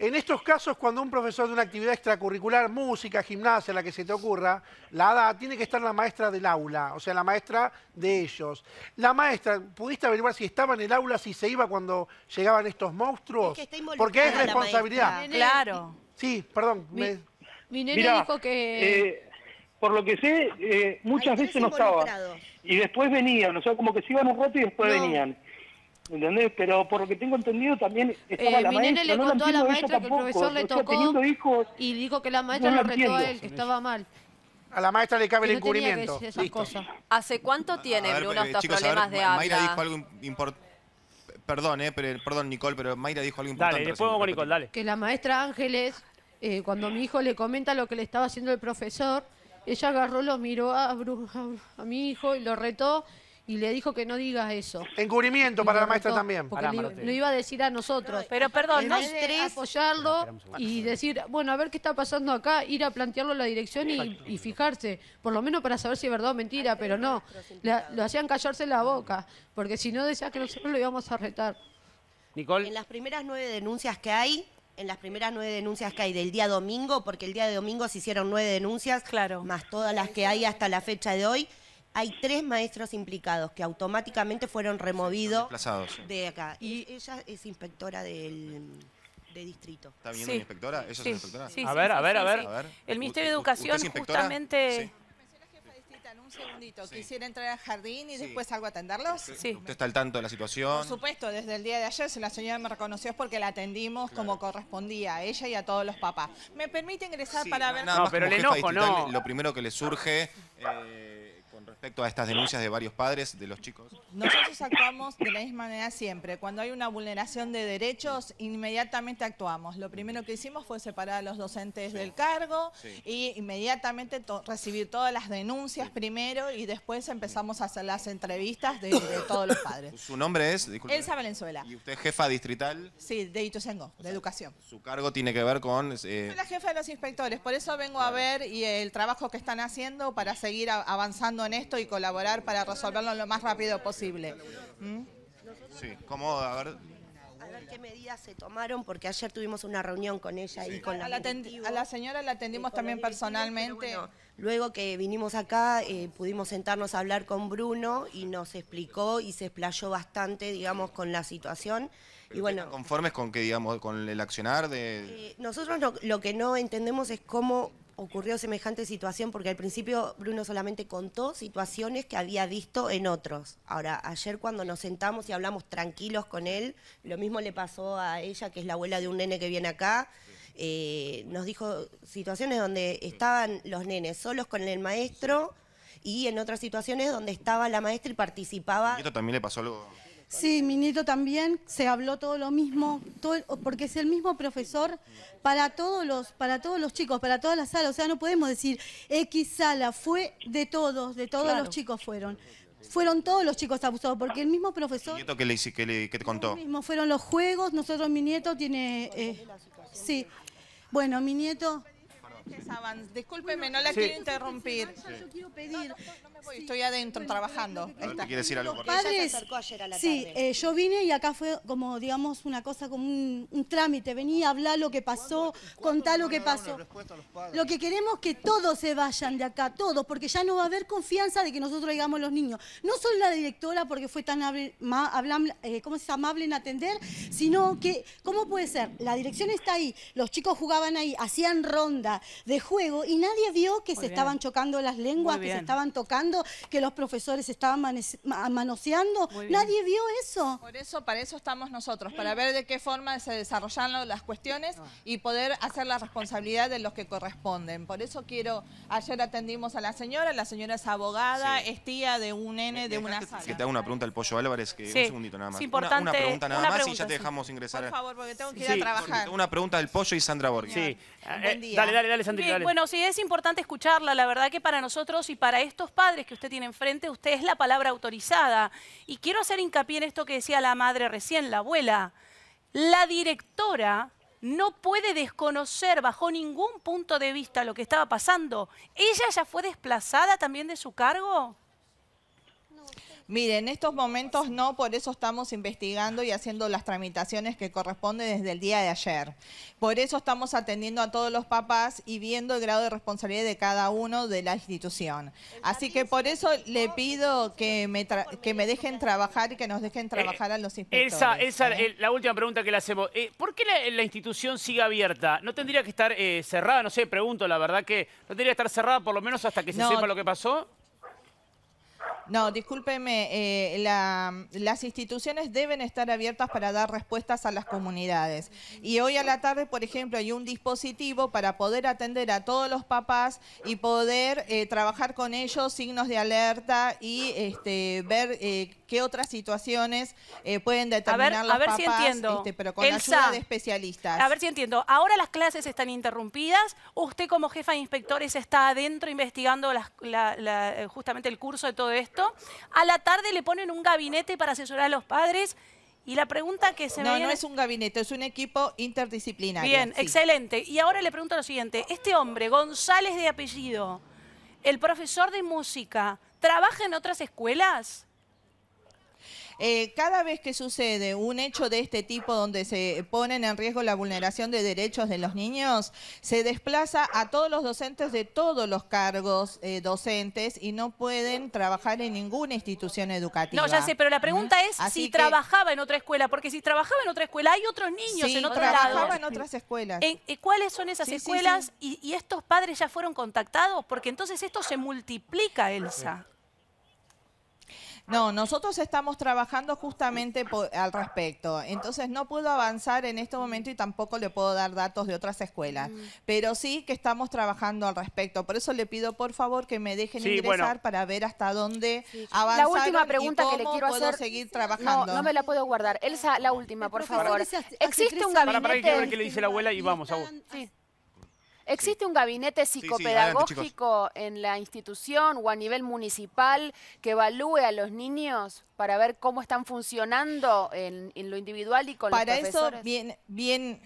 En estos casos, cuando un profesor de una actividad extracurricular, música, gimnasia, la que se te ocurra, la da, tiene que estar la maestra del aula, o sea, la maestra de ellos. La maestra, ¿pudiste averiguar si estaba en el aula, si se iba cuando llegaban estos monstruos? Porque es responsabilidad. Claro. Sí, perdón. Mi, me... dijo que... Eh, por lo que sé, eh, muchas veces no estaba. Y después venían, o sea, como que se iban un rato y después venían. ¿Entendés? Pero por lo que tengo entendido también estaba eh, la maestra. le contó a la maestra que el profesor le tocó y dijo que la maestra lo, retó a él, que estaba mal. A la maestra le cabe el encubrimiento. ¿Hace cuánto tiene Bruno eh, estos problemas de habla? Mayra dijo algo importante. Perdón, eh, pero, perdón, Nicole, pero Mayra dijo algo importante. Dale, después vamos con Nicole, dale. Que la maestra Ángeles, eh, cuando mi hijo le comenta lo que le estaba haciendo el profesor, ella agarró, lo miró a mi hijo y lo retó y le dijo que no diga eso. Encubrimiento para la maestra también. Porque lo iba a decir a nosotros. Pero perdón, no tres. apoyarlo y decir, bueno, a ver qué está pasando acá, ir a plantearlo a la dirección y, fijarse, por lo menos para saber si es verdad o mentira, pero no, lo hacían callarse la boca, porque si no decía que nosotros lo íbamos a retar. Nicole. En las primeras nueve denuncias que hay, en las primeras nueve denuncias que hay del día domingo, porque el día de domingo se hicieron nueve denuncias, claro. más todas las que hay hasta la fecha de hoy, hay tres maestros implicados que automáticamente fueron removidos de acá. Y ella es inspectora del de distrito. ¿Está viendo inspectora? ¿Eso es inspectora? a, ver, a ver, a ver, El Ministerio de Educación justamente... Un segundito, quisiera entrar al jardín y después algo atenderlos. ¿Usted está al tanto de la situación? Por supuesto, desde el día de ayer, si la señora me reconoció porque la atendimos como correspondía a ella y a todos los papás. ¿Me permite ingresar para ver? No, pero el enojo, no. Lo primero que le surge... Eh, respecto a estas denuncias de varios padres, de los chicos? Nosotros actuamos de la misma manera siempre. Cuando hay una vulneración de derechos, inmediatamente actuamos. Lo primero que hicimos fue separar a los docentes del cargo y inmediatamente recibir todas las denuncias primero y después empezamos a hacer las entrevistas de, todos los padres. ¿Su nombre es? Elsa Valenzuela. ¿Y usted es jefa distrital? Sí, de Ituzengo, de educación. ¿Su cargo tiene que ver con...? Eh, Soy la jefa de los inspectores, por eso vengo a ver y el trabajo que están haciendo para seguir avanzando en esto y colaborar para resolverlo lo más rápido posible. ¿Mm? Sí, ¿cómo? A ver, qué medidas se tomaron, porque ayer tuvimos una reunión con ella y con la, a la señora la atendimos también personalmente. luego que vinimos acá, eh, pudimos sentarnos a hablar con Bruno y nos explicó y se explayó bastante, digamos, con la situación. y bueno, ¿Conformes con qué, digamos, con el accionar de...? Eh, nosotros lo, que no entendemos es cómo ocurrió semejante situación, porque al principio Bruno solamente contó situaciones que había visto en otros. Ahora, ayer cuando nos sentamos y hablamos tranquilos con él, lo mismo le pasó a ella, que es la abuela de un nene que viene acá, eh, nos dijo situaciones donde estaban los nenes solos con el maestro y en otras situaciones donde estaba la maestra y participaba. esto también le pasó algo... Sí, mi nieto también se habló todo lo mismo, todo, porque es el mismo profesor para todos los, para todos los chicos, para todas las salas. O sea, no podemos decir X sala, fue de todos, de todos los chicos fueron. Fueron todos los chicos abusados, porque el mismo profesor. que le, que le te contó? Mismo, fueron los juegos, nosotros, mi nieto tiene. Eh, sí. Bueno, mi nieto. Discúlpeme, no la quiero interrumpir estoy adentro trabajando. quiere decir algo se Padres, ayer a la sí, eh, yo vine y acá fue como, digamos, una cosa, como un, trámite. Vení, hablar lo que pasó, contar lo que pasó. Lo que queremos que todos se vayan de acá, todos, porque ya no va a haber confianza de que nosotros digamos los niños. No solo la directora porque fue tan es eh, amable en atender, sino que, ¿cómo puede ser? La dirección está ahí, los chicos jugaban ahí, hacían ronda de juego y nadie vio que se estaban chocando las lenguas, que se estaban tocando que los profesores estaban manoseando. Nadie vio eso. Por eso, para eso estamos nosotros, para ver de qué forma se desarrollan las cuestiones ah. y poder hacer la responsabilidad de los que corresponden. Por eso quiero, ayer atendimos a la señora, la señora es abogada, es tía de un n eh, de una sala. Que te haga una pregunta el Pollo Álvarez, que un segundito nada más. una, pregunta nada más y ya te dejamos ingresar. Por favor, porque tengo que ir a trabajar. Una pregunta del Pollo y Sandra Borges. Sí. Eh, dale, dale, dale, Sandra. Bueno, sí, es importante escucharla, la verdad que para nosotros y para estos padres que usted tiene enfrente, usted es la palabra autorizada. Y quiero hacer hincapié en esto que decía la madre recién, la abuela. La directora no puede desconocer bajo ningún punto de vista lo que estaba pasando. ¿Ella ya fue desplazada también de su cargo? Mire, en estos momentos no, por eso estamos investigando y haciendo las tramitaciones que corresponden desde el día de ayer. Por eso estamos atendiendo a todos los papás y viendo el grado de responsabilidad de cada uno de la institución. Así que por eso le pido que me, que me dejen trabajar y que nos dejen eh, trabajar a los inspectores. Esa, esa ¿eh? la última pregunta que le hacemos. Eh, ¿Por qué la, institución sigue abierta? ¿No tendría que estar cerrada? No sé, pregunto, la verdad que no tendría que estar cerrada por lo menos hasta que se sepa lo que pasó. No, discúlpeme, eh, las instituciones deben estar abiertas para dar respuestas a las comunidades. Y hoy a la tarde, por ejemplo, hay un dispositivo para poder atender a todos los papás y poder eh, trabajar con ellos signos de alerta y este, ver eh, qué otras situaciones pueden determinar a ver, los a ver si entiendo. Este, pero con la ayuda de especialistas. A ver si entiendo. Ahora las clases están interrumpidas. Usted como jefa de inspectores está adentro investigando justamente el curso de todo esto. A la tarde le ponen un gabinete para asesorar a los padres. Y la pregunta que se me No, no es un gabinete, es un equipo interdisciplinario. Bien, excelente. Y ahora le pregunto lo siguiente. Este hombre, González de apellido, el profesor de música, ¿trabaja en otras escuelas? Eh, cada vez que sucede un hecho de este tipo donde se ponen en riesgo la vulneración de derechos de los niños, se desplaza a todos los docentes de todos los cargos eh, docentes y no pueden trabajar en ninguna institución educativa. No, ya sé, pero la pregunta es si trabajaba en otra escuela, porque si trabajaba en otra escuela, hay otros niños en otro trabajaba en otras escuelas. Eh, ¿Cuáles son esas escuelas? y estos padres ya fueron contactados, porque entonces esto se multiplica, Elsa. No, nosotros estamos trabajando justamente al respecto. Entonces no puedo avanzar en este momento y tampoco le puedo dar datos de otras escuelas. Mm. Pero sí que estamos trabajando al respecto. Por eso le pido por favor que me dejen ingresar para ver hasta dónde avanzar. La última pregunta que le quiero puedo hacer. seguir trabajando. No, no me la puedo guardar. Elsa, la última, por favor. ¿Existe un gabinete? Para, que, le dice la abuela y vamos. A... ¿Existe un gabinete psicopedagógico en la institución o a nivel municipal que evalúe a los niños para ver cómo están funcionando en, lo individual y con los profesores? Para eso, bien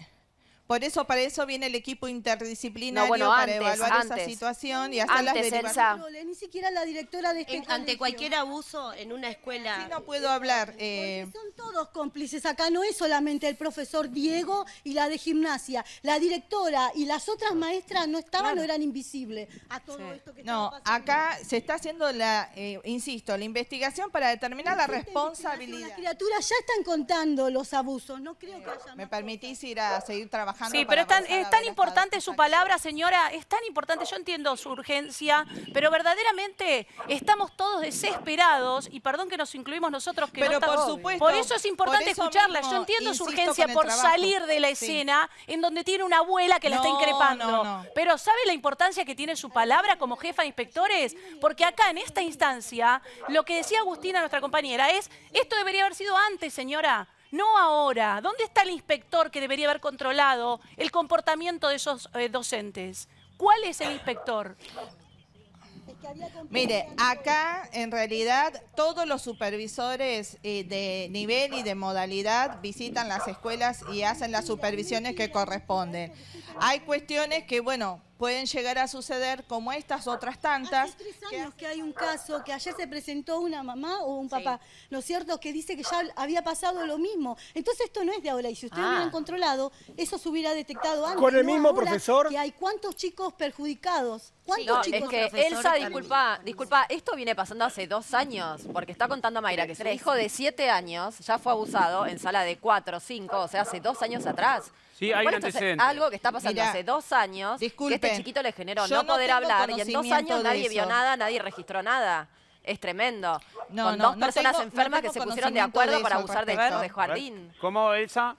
por eso, para eso viene el equipo interdisciplinario para evaluar esa situación y hacer las derivaciones. ni siquiera la directora de este Ante cualquier abuso en una escuela. Sí, no puedo hablar. Eh. Son todos cómplices. Acá no es solamente el profesor Diego y la de gimnasia. La directora y las otras maestras no estaban o eran invisibles a todo esto que No, pasando. acá se está haciendo la, eh, insisto, la investigación para determinar la responsabilidad. Las criaturas ya están contando los abusos. No creo que ¿Me permitís ir a seguir trabajando? Sí, pero es tan, es tan importante su palabra, señora, es tan importante, yo entiendo su urgencia, pero verdaderamente estamos todos desesperados, y perdón que nos incluimos nosotros, que no estamos, por supuesto. Por eso es importante escucharla, yo entiendo su urgencia por salir de la escena en donde tiene una abuela que la está increpando. Pero ¿sabe la importancia que tiene su palabra como jefa de inspectores? Porque acá en esta instancia, lo que decía Agustina, nuestra compañera, es, esto debería haber sido antes, señora. No ahora. ¿Dónde está el inspector que debería haber controlado el comportamiento de esos eh, docentes? ¿Cuál es el inspector? Mire, acá en realidad todos los supervisores eh, de nivel y de modalidad visitan las escuelas y hacen las supervisiones que corresponden. Hay cuestiones que, bueno, pueden llegar a suceder como estas otras tantas. Hace tres años que, hay un caso que ayer se presentó una mamá o un papá, ¿no es cierto?, que dice que ya había pasado lo mismo. Entonces esto no es de ahora y si ustedes ah. hubieran controlado, eso se hubiera detectado antes. Con el mismo profesor. Que hay cuántos chicos perjudicados. ¿Cuántos no, Es que Elsa, disculpa, disculpa, esto viene pasando hace dos años, porque está contando Mayra que el hijo de siete años ya fue abusado en sala de cuatro, cinco, o sea, hace dos años atrás. Sí, hay un antecedente. Algo que está pasando hace dos años, que este chiquito le generó no poder hablar y en dos años nadie vio nada, nadie registró nada. Es tremendo. No, Con dos personas enfermas que se pusieron de acuerdo para abusar de, de jardín. ¿Cómo, Elsa?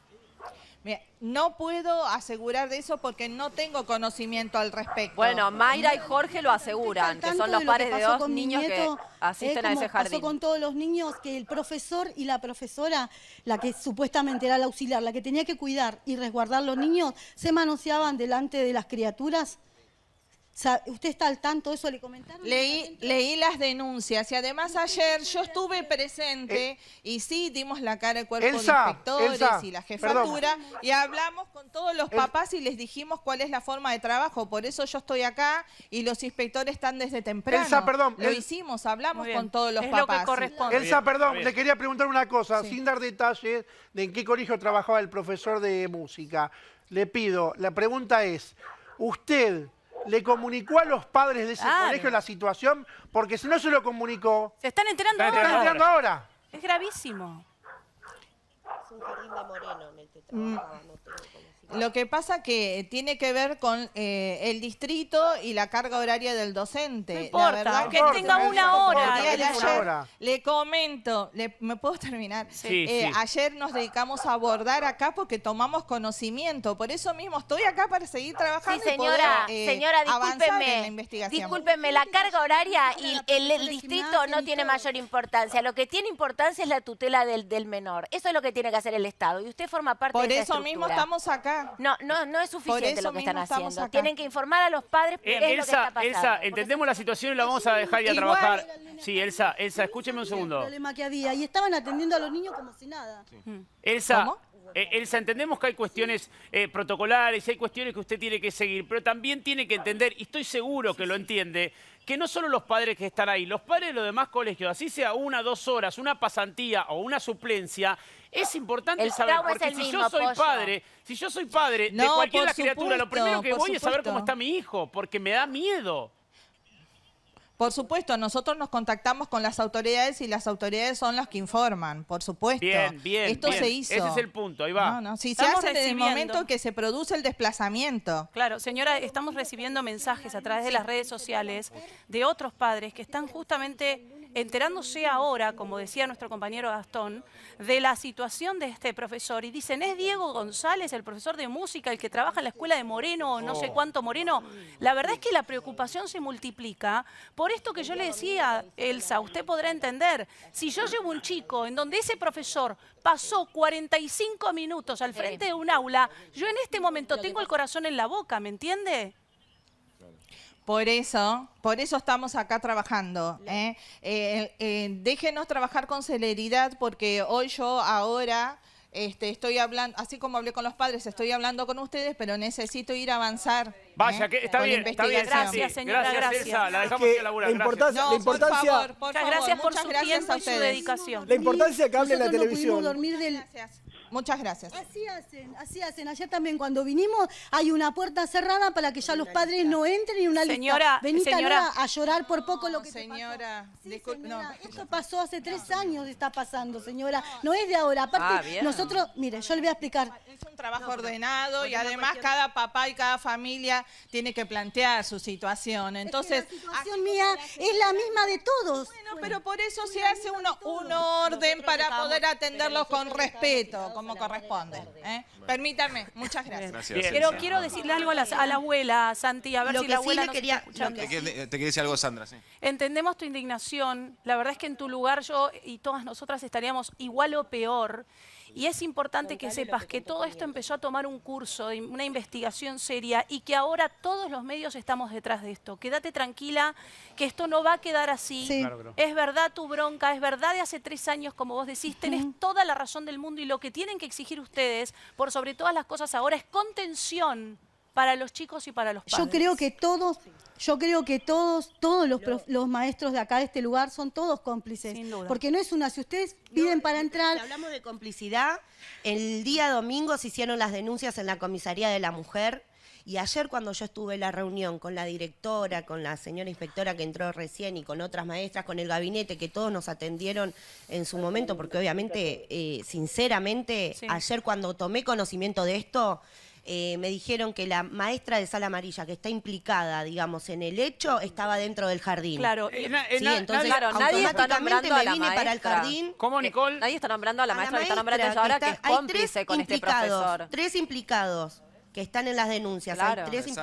no puedo asegurar de eso porque no tengo conocimiento al respecto. Bueno, Mayra y Jorge lo aseguran, que son los padres pares de dos niños que asisten a ese jardín. Pasó con todos los niños que el profesor y la profesora, la que supuestamente era la auxiliar, la que tenía que cuidar y resguardar los niños, se manoseaban delante de las criaturas ¿Usted está al tanto de eso? ¿Le comentaron? Leí, las denuncias y además ayer yo estuve presente eh, y sí dimos la cara al cuerpo de los inspectores y la jefatura y hablamos con todos los papás y les dijimos cuál es la forma de trabajo. Por eso yo estoy acá y los inspectores están desde temprano. Elsa, perdón. Lo hicimos, hablamos con todos los papás. Lo Elsa, perdón, le quería preguntar una cosa, sin dar detalles de en qué colegio trabajaba el profesor de música. Le pido, la pregunta es, ¿usted le comunicó a los padres de ese colegio la situación, porque si no se lo comunicó, Se están enterando ahora. Es gravísimo. Es un jardín Moreno en el que mm. Lo que pasa que tiene que ver con eh, el distrito y la carga horaria del docente. No importa, que tenga una, hora. le comento, ¿me puedo terminar? Eh, ayer nos dedicamos a abordar acá porque tomamos conocimiento. Por eso mismo estoy acá para seguir trabajando sí, señora, y poder, eh, señora, discúlpeme, la Discúlpeme, la carga horaria y el, distrito no tiene mayor importancia. Lo que tiene importancia es la tutela del, menor. Eso es lo que tiene que hacer el Estado. Y usted forma parte Por de esa Por eso mismo estamos acá no, no, no es suficiente lo que están haciendo. Tienen que informar a los padres eh, es lo que está pasando. Elsa, entendemos la situación y la vamos a dejar ya trabajar. Sí, Elsa, Elsa, escúcheme un segundo. El problema que había y estaban atendiendo a los niños como si nada. Elsa, ¿Cómo? Eh, Elsa, entendemos que hay cuestiones eh, protocolares y hay cuestiones que usted tiene que seguir, pero también tiene que entender, y estoy seguro que lo entiende, que no solo los padres que están ahí, los padres de los demás colegios, así sea una, dos horas, una pasantía o una suplencia, es importante saber, porque si yo soy padre, si yo soy padre de cualquier criatura, lo primero que voy a es saber cómo está mi hijo, porque me da miedo. Por supuesto, nosotros nos contactamos con las autoridades y las autoridades son las que informan, por supuesto. Bien, bien. Esto se hizo. Ese es el punto, ahí va. No, Si se hace desde el momento que se produce el desplazamiento. Claro, señora, estamos recibiendo mensajes a través de las redes sociales de otros padres que están justamente enterándose ahora, como decía nuestro compañero Gastón, de la situación de este profesor y dicen, es Diego González, el profesor de música, el que trabaja en la escuela de Moreno no sé oh. cuánto Moreno. La verdad es que la preocupación se multiplica por esto que yo le decía, Elsa, usted podrá entender, si yo llevo un chico en donde ese profesor pasó 45 minutos al frente de un aula, yo en este momento tengo el corazón en la boca, ¿me entiende? Por eso, por eso estamos acá trabajando. ¿eh? Eh, eh, déjenos trabajar con celeridad porque hoy yo ahora este, estoy hablando, así como hablé con los padres, estoy hablando con ustedes, pero necesito ir a avanzar. Vaya, está, bien, está bien, Gracias, señora, gracias. la dejamos que, laburar, la importancia, la importancia, por favor, por favor, gracias por su tiempo y su dedicación. La importancia que hable en la televisión. Muchas gracias. Así hacen, así hacen. Ayer también cuando vinimos hay una puerta cerrada para que ya los padres no entren y una señora, lista. a llorar por poco lo que señora, pasó. no. esto pasó hace tres años está pasando, señora. No es de ahora. Ah, Aparte, nosotros, mire, yo le voy a explicar. Es un trabajo ordenado y además cada papá y cada familia tiene que plantear su situación. Entonces, la situación mía es la misma de todos. Bueno, pero por eso se hace uno un orden para poder atenderlos con respeto como corresponde. ¿eh? Permítame, muchas gracias. quiero decirle algo a la, abuela, Santi, a ver si la abuela quería, te, quería decir algo, Sandra. Entendemos tu indignación. La verdad es que en tu lugar yo y todas nosotras estaríamos igual o peor. Y es importante que sepas que todo esto empezó a tomar un curso, una investigación seria y que ahora todos los medios estamos detrás de esto. Quédate tranquila, que esto no va a quedar así. Es verdad tu bronca, es verdad de hace tres años, como vos decís, tenés toda la razón del mundo y lo que tienen que exigir ustedes, por sobre todas las cosas ahora, es contención para los chicos y para los padres. Yo creo que todos, yo creo que todos, todos los, maestros de acá de este lugar son todos cómplices. Sin duda. Porque no es una, si ustedes piden para entrar. hablamos de complicidad, el día domingo se hicieron las denuncias en la comisaría de la mujer. Y ayer cuando yo estuve en la reunión con la directora, con la señora inspectora que entró recién y con otras maestras, con el gabinete, que todos nos atendieron en su momento, porque obviamente, eh, sinceramente, ayer cuando tomé conocimiento de esto, eh, me dijeron que la maestra de sala amarilla que está implicada, digamos, en el hecho, estaba dentro del jardín. Claro, eh, eh, eh, sí, entonces nadie está nombrando me vine a la para el jardín. ¿Cómo, Nicole? Nadie está nombrando a la, maestra, que está nombrando a ahora que, que es cómplice con este profesor. Tres implicados que están en las denuncias. tres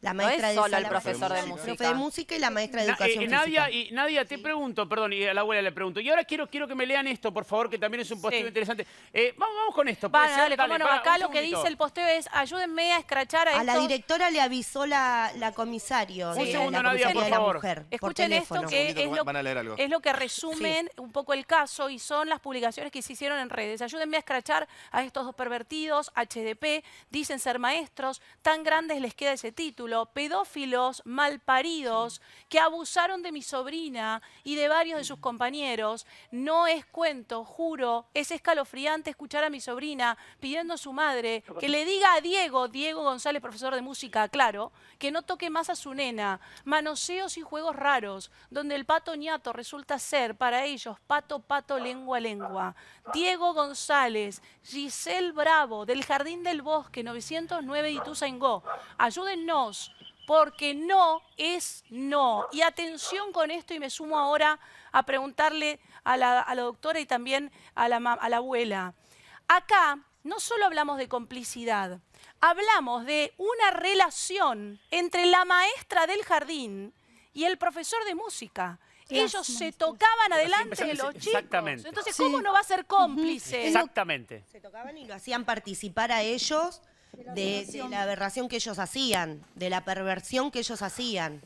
La maestra no es solo el profesor de música. de música y la maestra de eh, educación. Eh, y, Nadia, te pregunto, perdón, y a la abuela le pregunto. Y ahora quiero, quiero que me lean esto, por favor, que también es un posteo interesante. Eh, vamos, con esto. Vale, acá lo que dice el posteo es ayúdenme a escrachar a, a la directora le avisó la, la comisario. De, la Mujer, Escuchen esto que, es lo, que es lo que resumen un poco el caso y son las publicaciones que se hicieron en redes. Ayúdenme a escrachar a estos dos pervertidos, HDP, dicen ser maestros, tan grandes les queda ese título, pedófilos, malparidos, que abusaron de mi sobrina y de varios de sus compañeros. No es cuento, juro, es escalofriante escuchar a mi sobrina pidiendo a su madre que le diga a Diego, Diego González, profesor de música, claro, que no toque más a su nena. Manoseos y juegos raros, donde el pato ñato resulta ser para ellos pato, pato, lengua, lengua. Diego González, Giselle Bravo, del Jardín del Bosque, 900 nueve y tú, Ituzaingó. Ayúdennos, porque no es no. Y atención con esto, y me sumo ahora a preguntarle a la, doctora y también a la, abuela. Acá no solo hablamos de complicidad, hablamos de una relación entre la maestra del jardín y el profesor de música. Ellos se tocaban adelante de los chicos. Entonces, ¿cómo no va a ser cómplice? Exactamente. Se tocaban y lo hacían participar a ellos de, la aberración que ellos hacían, de la perversión que ellos hacían.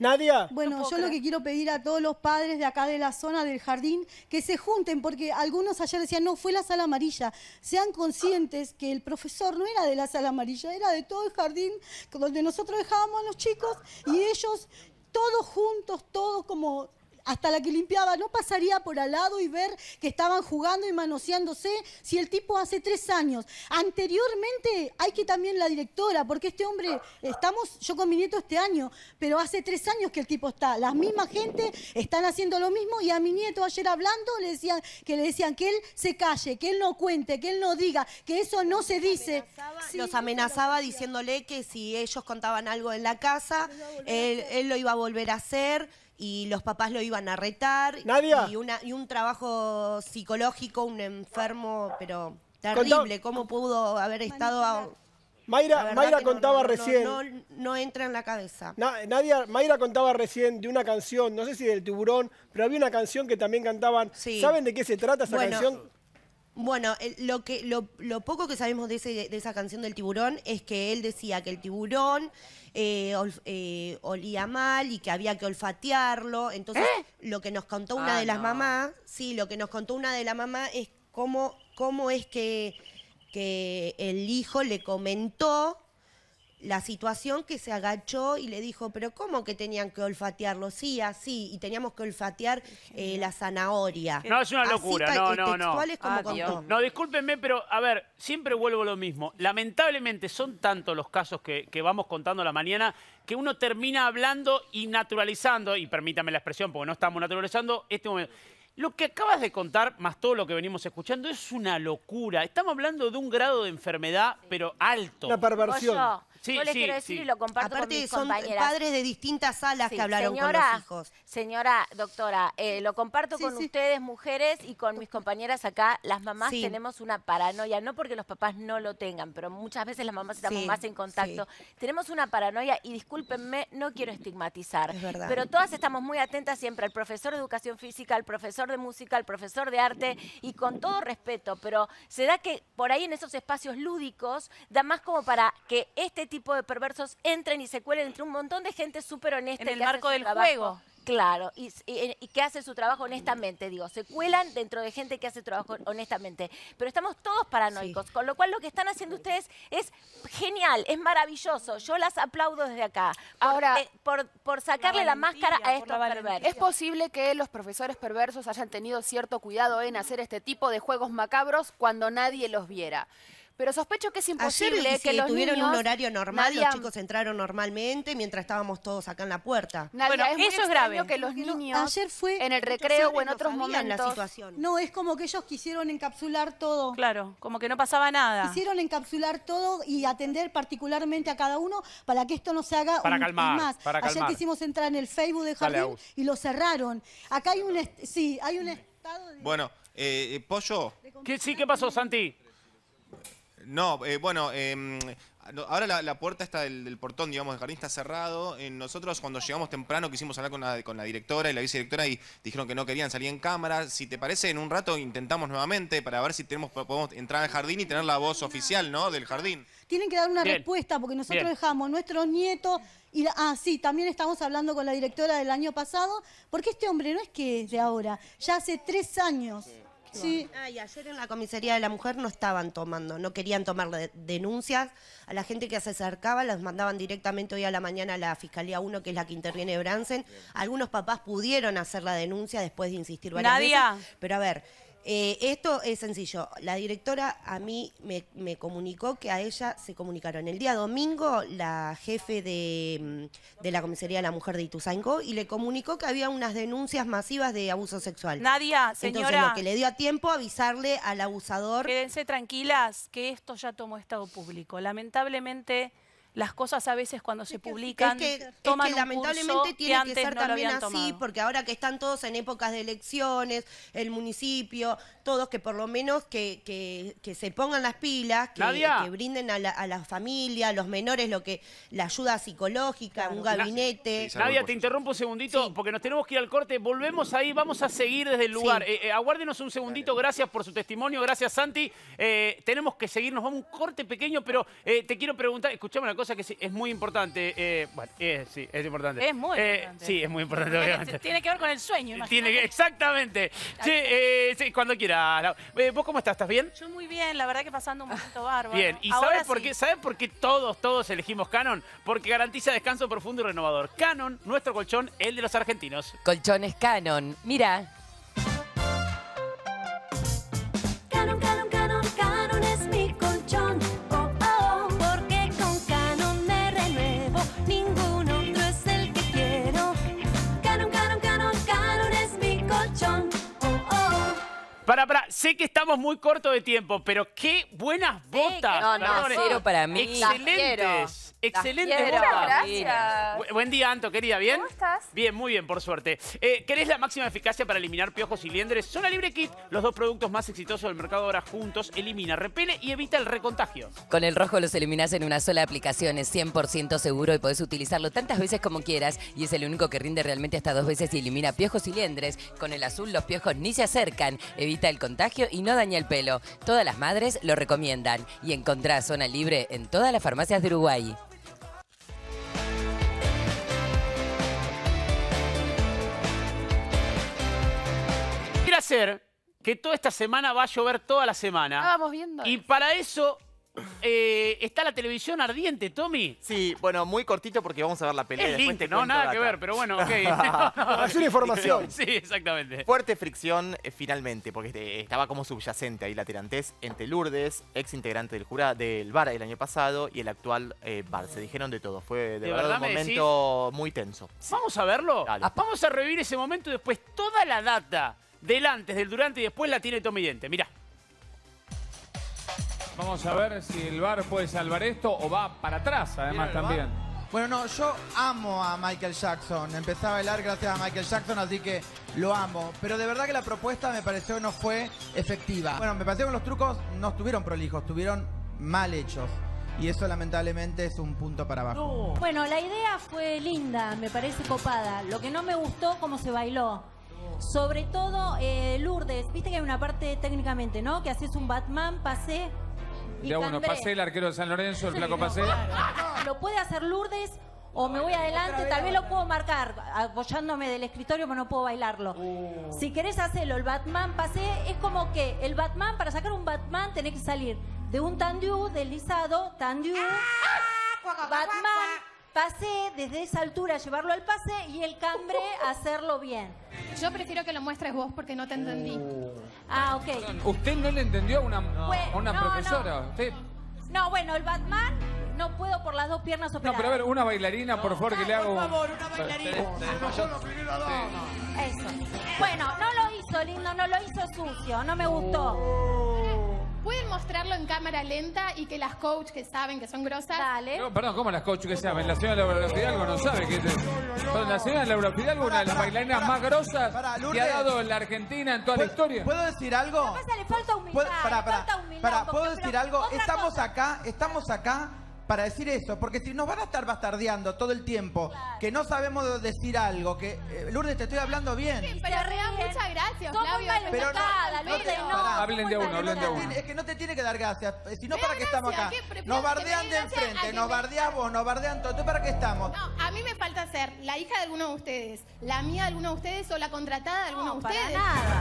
Nadia. Bueno, yo lo que quiero pedir a todos los padres de acá de la zona del jardín que se junten, porque algunos ayer decían, no, fue la sala amarilla. Sean conscientes que el profesor no era de la sala amarilla, era de todo el jardín donde nosotros dejábamos a los chicos y ellos todos juntos, todos como hasta la que limpiaba, no pasaría por al lado y ver que estaban jugando y manoseándose si el tipo hace tres años. Anteriormente hay que también la directora, porque este hombre, estamos, yo con mi nieto este año, pero hace tres años que el tipo está, la misma gente están haciendo lo mismo y a mi nieto ayer hablando le decían que le decían que él se calle, que él no cuente, que él no diga, que eso no se dice. los amenazaba diciéndole que si ellos contaban algo en la casa, él lo iba a volver a hacer y los papás lo iban a retar. Y, una, y un trabajo psicológico, un enfermo, pero terrible. ¿Cómo pudo haber estado... A, Mayra, contaba recién... No, entra en la cabeza. Mayra contaba recién de una canción, no sé si del tiburón, pero había una canción que también cantaban. ¿Saben de qué se trata esa canción? Bueno, eh, lo, que, lo, poco que sabemos de, esa canción del tiburón es que él decía que el tiburón eh, eh, olía mal y que había que olfatearlo. Entonces, lo que nos contó una ah, de las mamás, sí, lo que nos contó una de las mamás es cómo, cómo es que, que el hijo le comentó la situación que se agachó y le dijo, pero ¿cómo que tenían que olfatearlo? Sí, así, y teníamos que olfatear eh, la zanahoria. No, es una locura, no, no, no. Es como No, discúlpenme, pero a ver, siempre vuelvo lo mismo. Lamentablemente son tantos los casos que, vamos contando la mañana que uno termina hablando y naturalizando, y permítame la expresión porque no estamos naturalizando, este momento. Lo que acabas de contar, más todo lo que venimos escuchando, es una locura. Estamos hablando de un grado de enfermedad, pero alto. La perversión. Yo les quiero decir y lo comparto Aparte, con mis son padres de distintas salas que hablaron señora, con los hijos. Señora doctora, eh, lo comparto con ustedes, mujeres, y con mis compañeras acá. Las mamás tenemos una paranoia, no porque los papás no lo tengan, pero muchas veces las mamás estamos más en contacto. Tenemos una paranoia, y discúlpenme, no quiero estigmatizar. Pero todas estamos muy atentas siempre al profesor de educación física, al profesor de música, al profesor de arte, y con todo respeto, pero se da que por ahí en esos espacios lúdicos da más como para que este tipo de perversos entren y se cuelen entre un montón de gente súper honesta. En el marco del juego. Claro, y, que hace su trabajo honestamente, digo, se cuelan dentro de gente que hace trabajo honestamente, pero estamos todos paranoicos, con lo cual lo que están haciendo ustedes es genial, es maravilloso, yo las aplaudo desde acá, Ahora, eh, por, por, sacarle la, la, máscara a estos perversos. Es posible que los profesores perversos hayan tenido cierto cuidado en hacer este tipo de juegos macabros cuando nadie los viera. Pero sospecho que es imposible que los tuvieron un horario normal, y los chicos entraron normalmente mientras estábamos todos acá en la puerta. bueno, eso es grave. que los Ayer fue en el recreo o en otros momentos No, es como que ellos quisieron encapsular todo. Claro, como que no pasaba nada. Quisieron encapsular todo y atender particularmente a cada uno para que esto no se haga para calmar, más. Ayer quisimos entrar en el Facebook de Jardín y lo cerraron. Acá hay un sí, hay un estado de Bueno, eh, eh, pollo. sí, ¿qué pasó, Santi? no, eh, bueno, em, ahora la, puerta está del, portón, digamos, del jardín está cerrado. Eh, nosotros cuando llegamos temprano quisimos hablar con la, directora y la vicedirectora y dijeron que no querían salir en cámara. Si te parece, en un rato intentamos nuevamente para ver si tenemos, podemos entrar al jardín y tener la voz oficial, ¿no? Del jardín. Tienen que dar una respuesta porque nosotros dejamos nuestro nieto y ah, sí, también estamos hablando con la directora del año pasado, porque este hombre no es que es de ahora, ya hace tres años. Sí, ayer en la comisaría de la mujer no estaban tomando, no querían tomar denuncias. A la gente que se acercaba las mandaban directamente hoy a la mañana a la Fiscalía 1, que es la que interviene Bransen. Algunos papás pudieron hacer la denuncia después de insistir varias veces. Pero a ver, eh, esto es sencillo. La directora a mí me, comunicó que a ella se comunicaron el día domingo la jefe de, mm, de, la Comisaría de la Mujer de Ituzaingó y le comunicó que había unas denuncias masivas de abuso sexual. Nadia, señora. Entonces lo que le dio a tiempo avisarle al abusador. Quédense tranquilas que esto ya tomó estado público. Lamentablemente las cosas a veces cuando se publican es que, lamentablemente tiene que, ser también así porque ahora que están todos en épocas de elecciones el municipio todos que por lo menos que, que se pongan las pilas que, brinden a la, familia a los menores lo que la ayuda psicológica un gabinete Nadia te interrumpo un segundito porque nos tenemos que ir al corte volvemos ahí vamos a seguir desde el lugar eh, eh, aguárdenos un segundito gracias por su testimonio gracias Santi eh, tenemos que seguirnos, vamos a un corte pequeño pero te quiero preguntar escuchame una cosa que sí, es muy importante. Eh, bueno, sí, es importante. Es muy eh, importante. Sí, es muy importante, tiene Que, tiene que ver con el sueño, Tiene exactamente. Sí, eh, sí, cuando quieras. ¿Vos cómo estás? ¿Estás bien? Yo muy bien, la verdad que pasando un momento bárbaro. Bien, ¿y sabes por, qué, por qué todos, todos elegimos Canon? Porque garantiza descanso profundo y renovador. Canon, nuestro colchón, el de los argentinos. Colchones Canon. Mira, sé que estamos muy corto de tiempo, pero qué buenas botas. No, no, para mí. Excelentes. Excelente Gracias. Buen día, Anto, querida. ¿Bien? ¿Cómo estás? Bien, muy bien, por suerte. Eh, ¿Querés la máxima eficacia para eliminar piojos y liendres? Zona Libre Kit, los dos productos más exitosos del mercado ahora juntos, elimina, repele y evita el recontagio. Con el rojo los eliminás en una sola aplicación, es 100% seguro y podés utilizarlo tantas veces como quieras y es el único que rinde realmente hasta dos veces y elimina piojos y liendres. Con el azul los piojos ni se acercan, evita el contagio y no daña el pelo. Todas las madres lo recomiendan y encontrás Zona Libre en todas las farmacias de Uruguay. Hacer que toda esta semana va a llover toda la semana. Ah, vamos viendo. Y para eso eh, está la televisión ardiente, Tommy. Sí, bueno, muy cortito porque vamos a ver la pelea. de ¿no? Nada que ver, pero bueno, ok. es una información. Sí, exactamente. Fuerte fricción eh, finalmente, porque este, estaba como subyacente ahí la tirantez entre Lourdes, ex integrante del, jurado, del bar el año pasado, y el actual bar. Eh, Se dijeron de todo. Fue de, verdad, un momento muy tenso. Vamos a verlo. Vamos a revivir ese momento y después toda la data Delante, del durante y después la tiene mi Dente. Mirá. Vamos a ver si el bar puede salvar esto o va para atrás, además también. Bueno, no, yo amo a Michael Jackson. Empecé a bailar gracias a Michael Jackson, así que lo amo. Pero de verdad que la propuesta me pareció no fue efectiva. Bueno, me pareció los trucos no estuvieron prolijos, estuvieron mal hechos. Y eso lamentablemente es un punto para abajo. Bueno, la idea fue linda, me parece copada. Lo que no me gustó, cómo se bailó. Sobre todo, eh, Lourdes, viste que hay una parte técnicamente, ¿no? Que haces un Batman, pasé. Y ya bueno, pasé el arquero de San Lorenzo, el flaco pasé. Lo puede hacer Lourdes o me voy adelante, tal vez lo puedo marcar apoyándome del escritorio, pero no puedo bailarlo. Uh. Si querés hacerlo, el Batman pasé, es como que el Batman, para sacar un Batman tenés que salir de un tandio deslizado, Lisado, ah, Batman, Pase desde esa altura llevarlo al pase y el cambre hacerlo bien. Yo prefiero que lo muestres vos porque no te entendí. Oh. Ah, ok. ¿Usted no le entendió a una, profesora? No. bueno, el Batman no puedo por las dos piernas otra No, pero a ver, una bailarina, por favor, que le hago... Por favor, una bailarina. Eso. Bueno, no lo hizo lindo, no lo hizo sucio, no me gustó. Oh. ¿Pueden mostrarlo en cámara lenta y que las coach que saben que son grosas? Dale. No, perdón, ¿cómo las coach que saben? La señora Laura Fidalgo no sabe que es. Perdón, la señora Laura Fidalgo, una de las bailarinas más grosas que ha dado la Argentina en toda la historia. ¿Puedo decir algo? para le falta humildad, ¿Puedo- le ¿Puedo decir algo? Estamos acá, estamos acá para decir eso, porque si nos van a estar bastardeando todo el tiempo, que no sabemos decir algo, que eh, Lourdes te estoy hablando bien. pero Rea, muchas gracias, Pero no, no, no, no, hablen de uno, hablen de uno. Es que no te tiene que dar gracias, eh, sino para que estamos acá. nos bardean de enfrente, nos bardeamos, nos bardean todo, ¿para qué estamos? No, a mí me falta ser la hija de alguno de ustedes, la mía de alguno de ustedes o la contratada de alguno de ustedes. Para nada.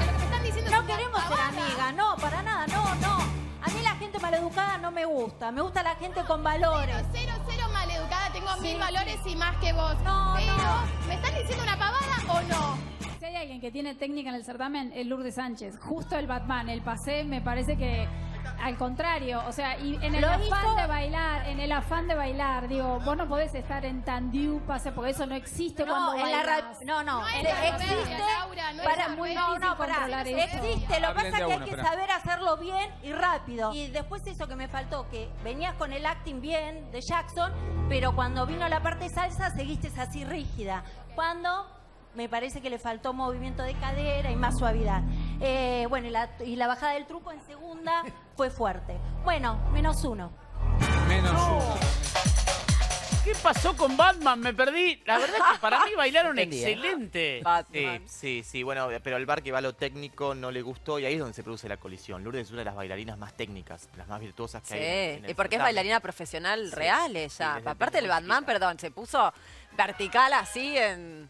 no queremos ser amiga, no, para nada, no, no. A mí la gente maleducada no me gusta. Me gusta la gente con valores. Cero, cero, cero maleducada. Tengo mil valores y más que vos. No, Pero, ¿me estás diciendo una pavada o no? Si hay alguien que tiene técnica en el certamen, es Lourdes Sánchez. Justo el Batman, el pasé, me parece que al contrario, o sea, y en el afán de bailar, en el afán de bailar, digo, vos no podés estar en tan pase porque eso no existe cuando no, no, existe para muy no, no, para, Existe, lo que pasa es que hay que saber hacerlo bien y rápido. Y después eso que me faltó, que venías con el acting bien de Jackson, pero cuando vino la parte salsa seguiste así rígida. Cuando me parece que le faltó movimiento de cadera y más suavidad. Eh, bueno, y la, bajada del truco en segunda fue fuerte. Bueno, menos uno. Menos uno. ¿Qué pasó con Batman? Me perdí. La verdad es que para mí bailaron ¿eh? excelente. Sí, sí, bueno, pero el bar que va lo técnico no le gustó y ahí es donde se produce la colisión. Lourdes es una de las bailarinas más técnicas, las más virtuosas que sí, hay. Sí, porque es bailarina profesional real ella. Aparte el Batman, perdón, se puso vertical así en...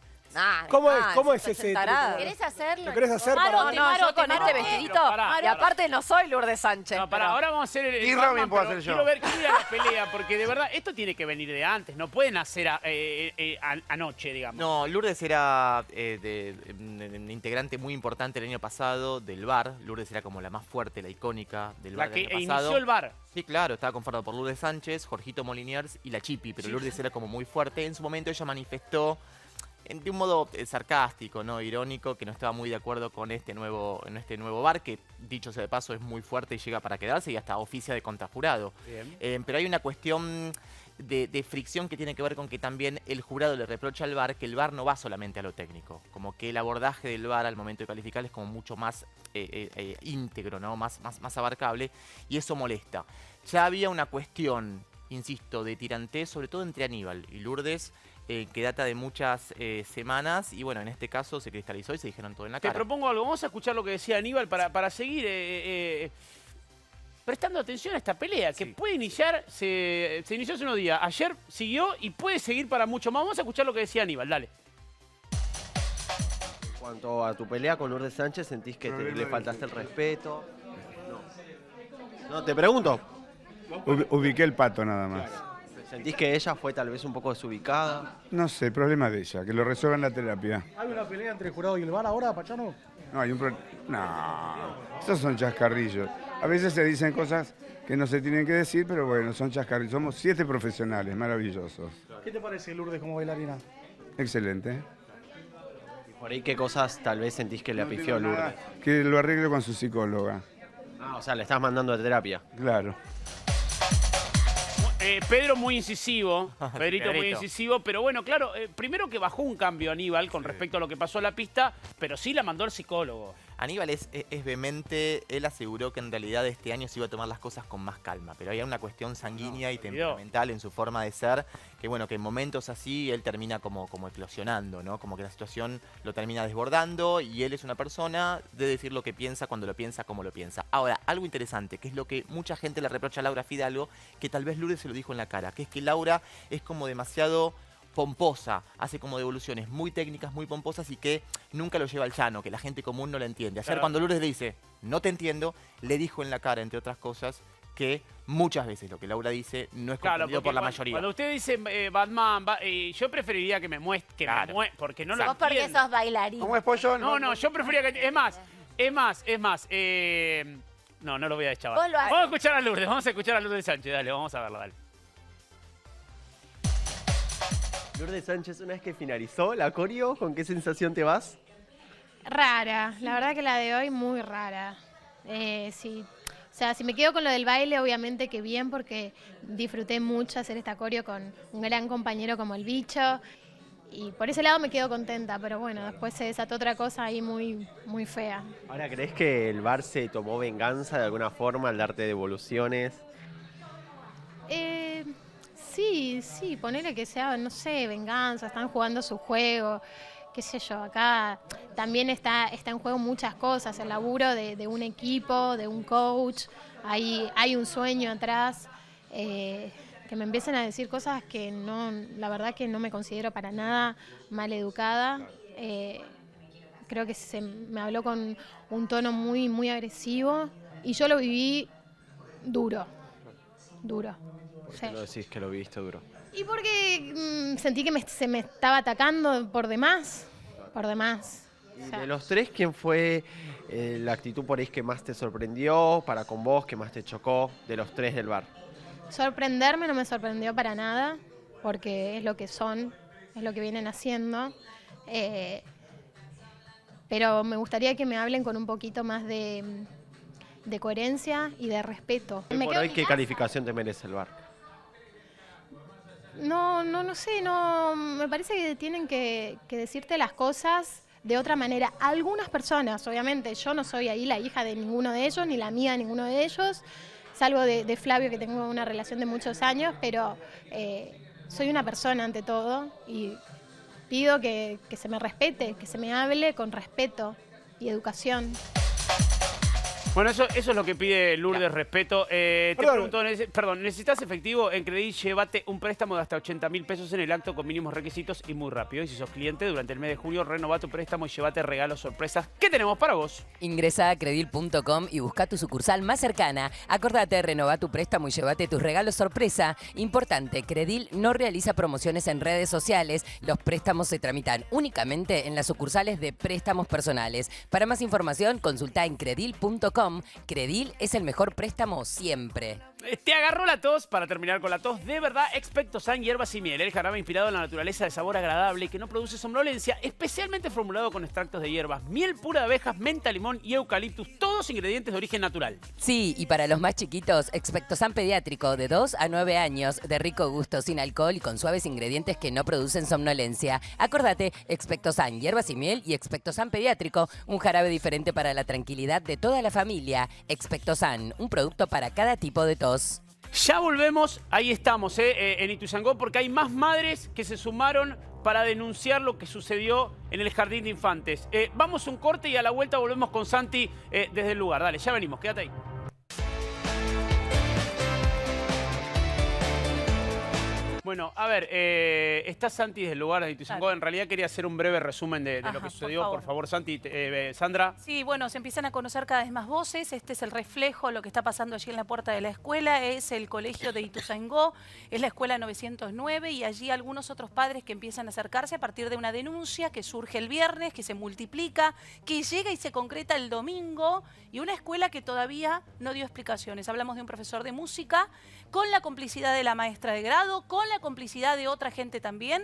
¿Cómo es, ese ¿Querés hacerlo? ¿Lo querés hacer? Maro, no, yo con este vestidito. y aparte no soy Lourdes Sánchez. No, para, ahora vamos a hacer el. Y Robin puedo hacer yo. Quiero ver quién la pelea, porque de verdad, esto tiene que venir de antes. No pueden hacer eh, eh, eh, anoche, digamos. No, Lourdes era Un integrante muy importante el año pasado del bar. Lourdes era como la más fuerte, la icónica del bar. La que del inició el bar. Sí, claro, estaba conformado por Lourdes Sánchez, Jorgito Moliniers y la Chipi, pero Lourdes era como muy fuerte. En su momento ella manifestó de un modo eh, sarcástico, ¿no? Irónico, que no estaba muy de acuerdo con este nuevo, en este nuevo bar, que dicho sea de paso es muy fuerte y llega para quedarse y hasta oficia de contrajurado. Eh, pero hay una cuestión de, fricción que tiene que ver con que también el jurado le reprocha al bar que el bar no va solamente a lo técnico, como que el abordaje del bar al momento de calificar es como mucho más eh, íntegro, ¿no? Más, más, más abarcable, y eso molesta. Ya había una cuestión, insisto, de tirantez, sobre todo entre Aníbal y Lourdes, eh, que data de muchas eh, semanas y bueno, en este caso se cristalizó y se dijeron todo en la cara. Te propongo algo, vamos a escuchar lo que decía Aníbal para, para seguir eh, prestando atención a esta pelea, que puede iniciar, se, inició hace unos días, ayer siguió y puede seguir para mucho más. Vamos a escuchar lo que decía Aníbal, dale En cuanto a tu pelea con Lourdes Sánchez, ¿sentís que le faltaste el respeto? No. no te pregunto. Ubiqué el pato nada más. ¿Sentís que ella fue tal vez un poco desubicada? No sé, problema de ella, que lo resuelvan en la terapia. ¿Hay una pelea entre el jurado y el bar ahora, Pachano? No, hay un problema. No, esos son chascarrillos. A veces se dicen cosas que no se tienen que decir, pero bueno, son chascarrillos. Somos siete profesionales, maravillosos. ¿Qué te parece Lourdes como bailarina? Excelente. ¿Y por ahí qué cosas tal vez sentís que le no apifió Lourdes? que lo arregle con su psicóloga. Ah, o sea, le estás mandando a terapia. Claro. Eh, Pedro muy incisivo, ah, Pedrito, muy incisivo, pero bueno, claro, eh, primero que bajó un cambio Aníbal con respecto a lo que pasó a la pista, pero sí la mandó al psicólogo. Aníbal e-, es, vehemente, él aseguró que en realidad este año se iba a tomar las cosas con más calma, pero había una cuestión sanguínea y temperamental en su forma de ser, que bueno, que en momentos así él termina como, como eclosionando, ¿no? Como que la situación lo termina desbordando y él es una persona de decir lo que piensa, cuando lo piensa, como lo piensa. Ahora, algo interesante, que es lo que mucha gente le reprocha a Laura Fidalgo, que tal vez Lourdes se lo dijo en la cara, que es que Laura es como demasiado pomposa, hace como devoluciones muy técnicas, muy pomposas y que nunca lo lleva al llano, que la gente común no la entiende. Ayer cuando Lourdes dice, no te entiendo, le dijo en la cara, entre otras cosas, que muchas veces lo que Laura dice no es claro, comprendido por la mayoría. Cuando usted dice eh, Batman, eh, yo preferiría que me muestre, porque no lo vos porque sos bailarín. Pues, no, no, yo preferiría que... Es más, es más, es más, eh, no, no lo voy a echar. Vamos a escuchar a Lourdes, vamos a escuchar a Lourdes Sánchez, dale, vamos a verlo, dale. Lourdes Sánchez, una vez que finalizó la coreo, ¿con qué sensación te vas? Rara, la verdad que la de hoy muy rara. Eh, sí. O sea, si me quedo con lo del baile, obviamente que bien, porque disfruté mucho hacer esta coreo con un gran compañero como el bicho. Y por ese lado me quedo contenta, pero bueno, después se desató otra cosa ahí muy, muy fea. Ahora, ¿crees que el bar se tomó venganza de alguna forma al darte devoluciones? Eh, Sí, sí, ponele que sea, no sé, venganza, están jugando su juego, qué sé yo, acá también está, está en juego muchas cosas, el laburo de, un equipo, de un coach, hay, hay un sueño atrás. Eh, que me empiecen a decir cosas que no, la verdad que no me considero para nada mal educada. Eh, creo que se me habló con un tono muy, muy agresivo y yo lo viví duro, duro lo decís que lo viste duro? Y porque mm, sentí que se me estaba atacando por demás, por demás. De los tres, ¿quién fue eh, la actitud por ahí que más te sorprendió, para con vos, que más te chocó, de los tres del bar? Sorprenderme no me sorprendió para nada, porque es lo que son, es lo que vienen haciendo. Eh, pero me gustaría que me hablen con un poquito más de, de coherencia y de respeto. por qué calificación te merece el bar? no, no, no sé, no, me parece que tienen que, decirte las cosas de otra manera. Algunas personas, obviamente, yo no soy ahí la hija de ninguno de ellos, ni la mía de ninguno de ellos, salvo de, de Flavio, que tengo una relación de muchos años, pero eh, soy una persona ante todo y pido que se me respete, que se me hable con respeto y educación. Bueno, eso, eso es lo que pide Lourdes Respeto. Eh, te pregunto, perdón, ¿necesitas efectivo? En Credil? llévate un préstamo de hasta 80 mil pesos en el acto con mínimos requisitos y muy rápido. Y si sos cliente, durante el mes de julio renova tu préstamo y llévate regalos sorpresas. ¿Qué tenemos para vos? Ingresa a credil.com y busca tu sucursal más cercana. Acordate, renová tu préstamo y llévate tus regalos sorpresa. Importante, Credil no realiza promociones en redes sociales. Los préstamos se tramitan únicamente en las sucursales de préstamos personales. Para más información, consulta en credil.com. Credil es el mejor préstamo siempre. Te agarro la tos para terminar con la tos. De verdad, San hierbas y miel. El jarabe inspirado en la naturaleza de sabor agradable y que no produce somnolencia, especialmente formulado con extractos de hierbas, miel pura de abejas, menta, limón y eucaliptus, todos ingredientes de origen natural. Sí, y para los más chiquitos, San pediátrico de 2 a 9 años, de rico gusto, sin alcohol y con suaves ingredientes que no producen somnolencia. Acordate, San hierbas y miel y San pediátrico, un jarabe diferente para la tranquilidad de toda la familia. San, un producto para cada tipo de tos. Ya volvemos, ahí estamos, eh, eh, en Ituzaingó, porque hay más madres que se sumaron para denunciar lo que sucedió en el Jardín de Infantes. Eh, vamos un corte y a la vuelta volvemos con Santi desde el lugar. Dale, ya venimos, quédate ahí. Bueno, a ver, eh, está Santi del lugar de Ituzaingó. En realidad quería hacer un breve resumen de, lo que sucedió. Por favor, Santi, eh, Sandra. Sí, bueno, se empiezan a conocer cada vez más voces. Este es el reflejo de lo que está pasando allí en la puerta de la escuela. Es el colegio de Ituzaingó, es la escuela 909 y allí algunos otros padres que empiezan a acercarse a partir de una denuncia que surge el viernes, que se multiplica, que llega y se concreta el domingo y una escuela que todavía no dio explicaciones. Hablamos de un profesor de música con la complicidad de la maestra de grado, con la complicidad de otra gente también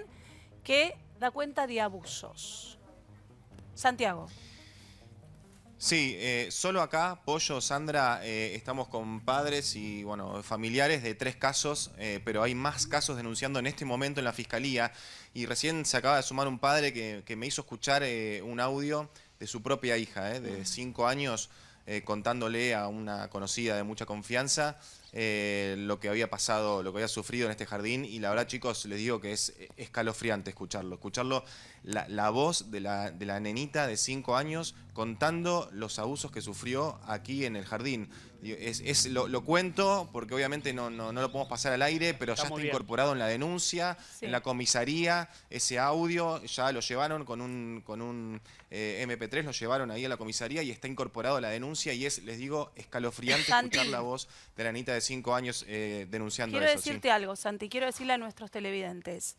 que da cuenta de abusos. Santiago. Sí, eh, solo acá, Pollo, Sandra, eh, estamos con padres y bueno, familiares de tres casos, eh, pero hay más casos denunciando en este momento en la fiscalía. Y recién se acaba de sumar un padre que me hizo escuchar un audio de su propia hija, de cinco años, eh, contándole a una conocida de mucha confianza eh, lo que había pasado, lo que había sufrido en este jardín. Y la verdad, chicos, les digo que es escalofriante escucharlo. Escucharlo, la, voz de la, de la nenita de 5 años contando los abusos que sufrió aquí en el jardín. Es, lo, cuento porque obviamente no, lo podemos pasar al aire, pero ya está incorporado en la denuncia, en la comisaría, ese audio, ya lo llevaron con un, con un eh, MP3, lo llevaron ahí a la comisaría y está incorporado a la denuncia y es, les digo, escalofriante escuchar la voz de la Anita de cinco años eh, denunciando quiero eso. Quiero decirte algo, Santi, quiero decirle a nuestros televidentes.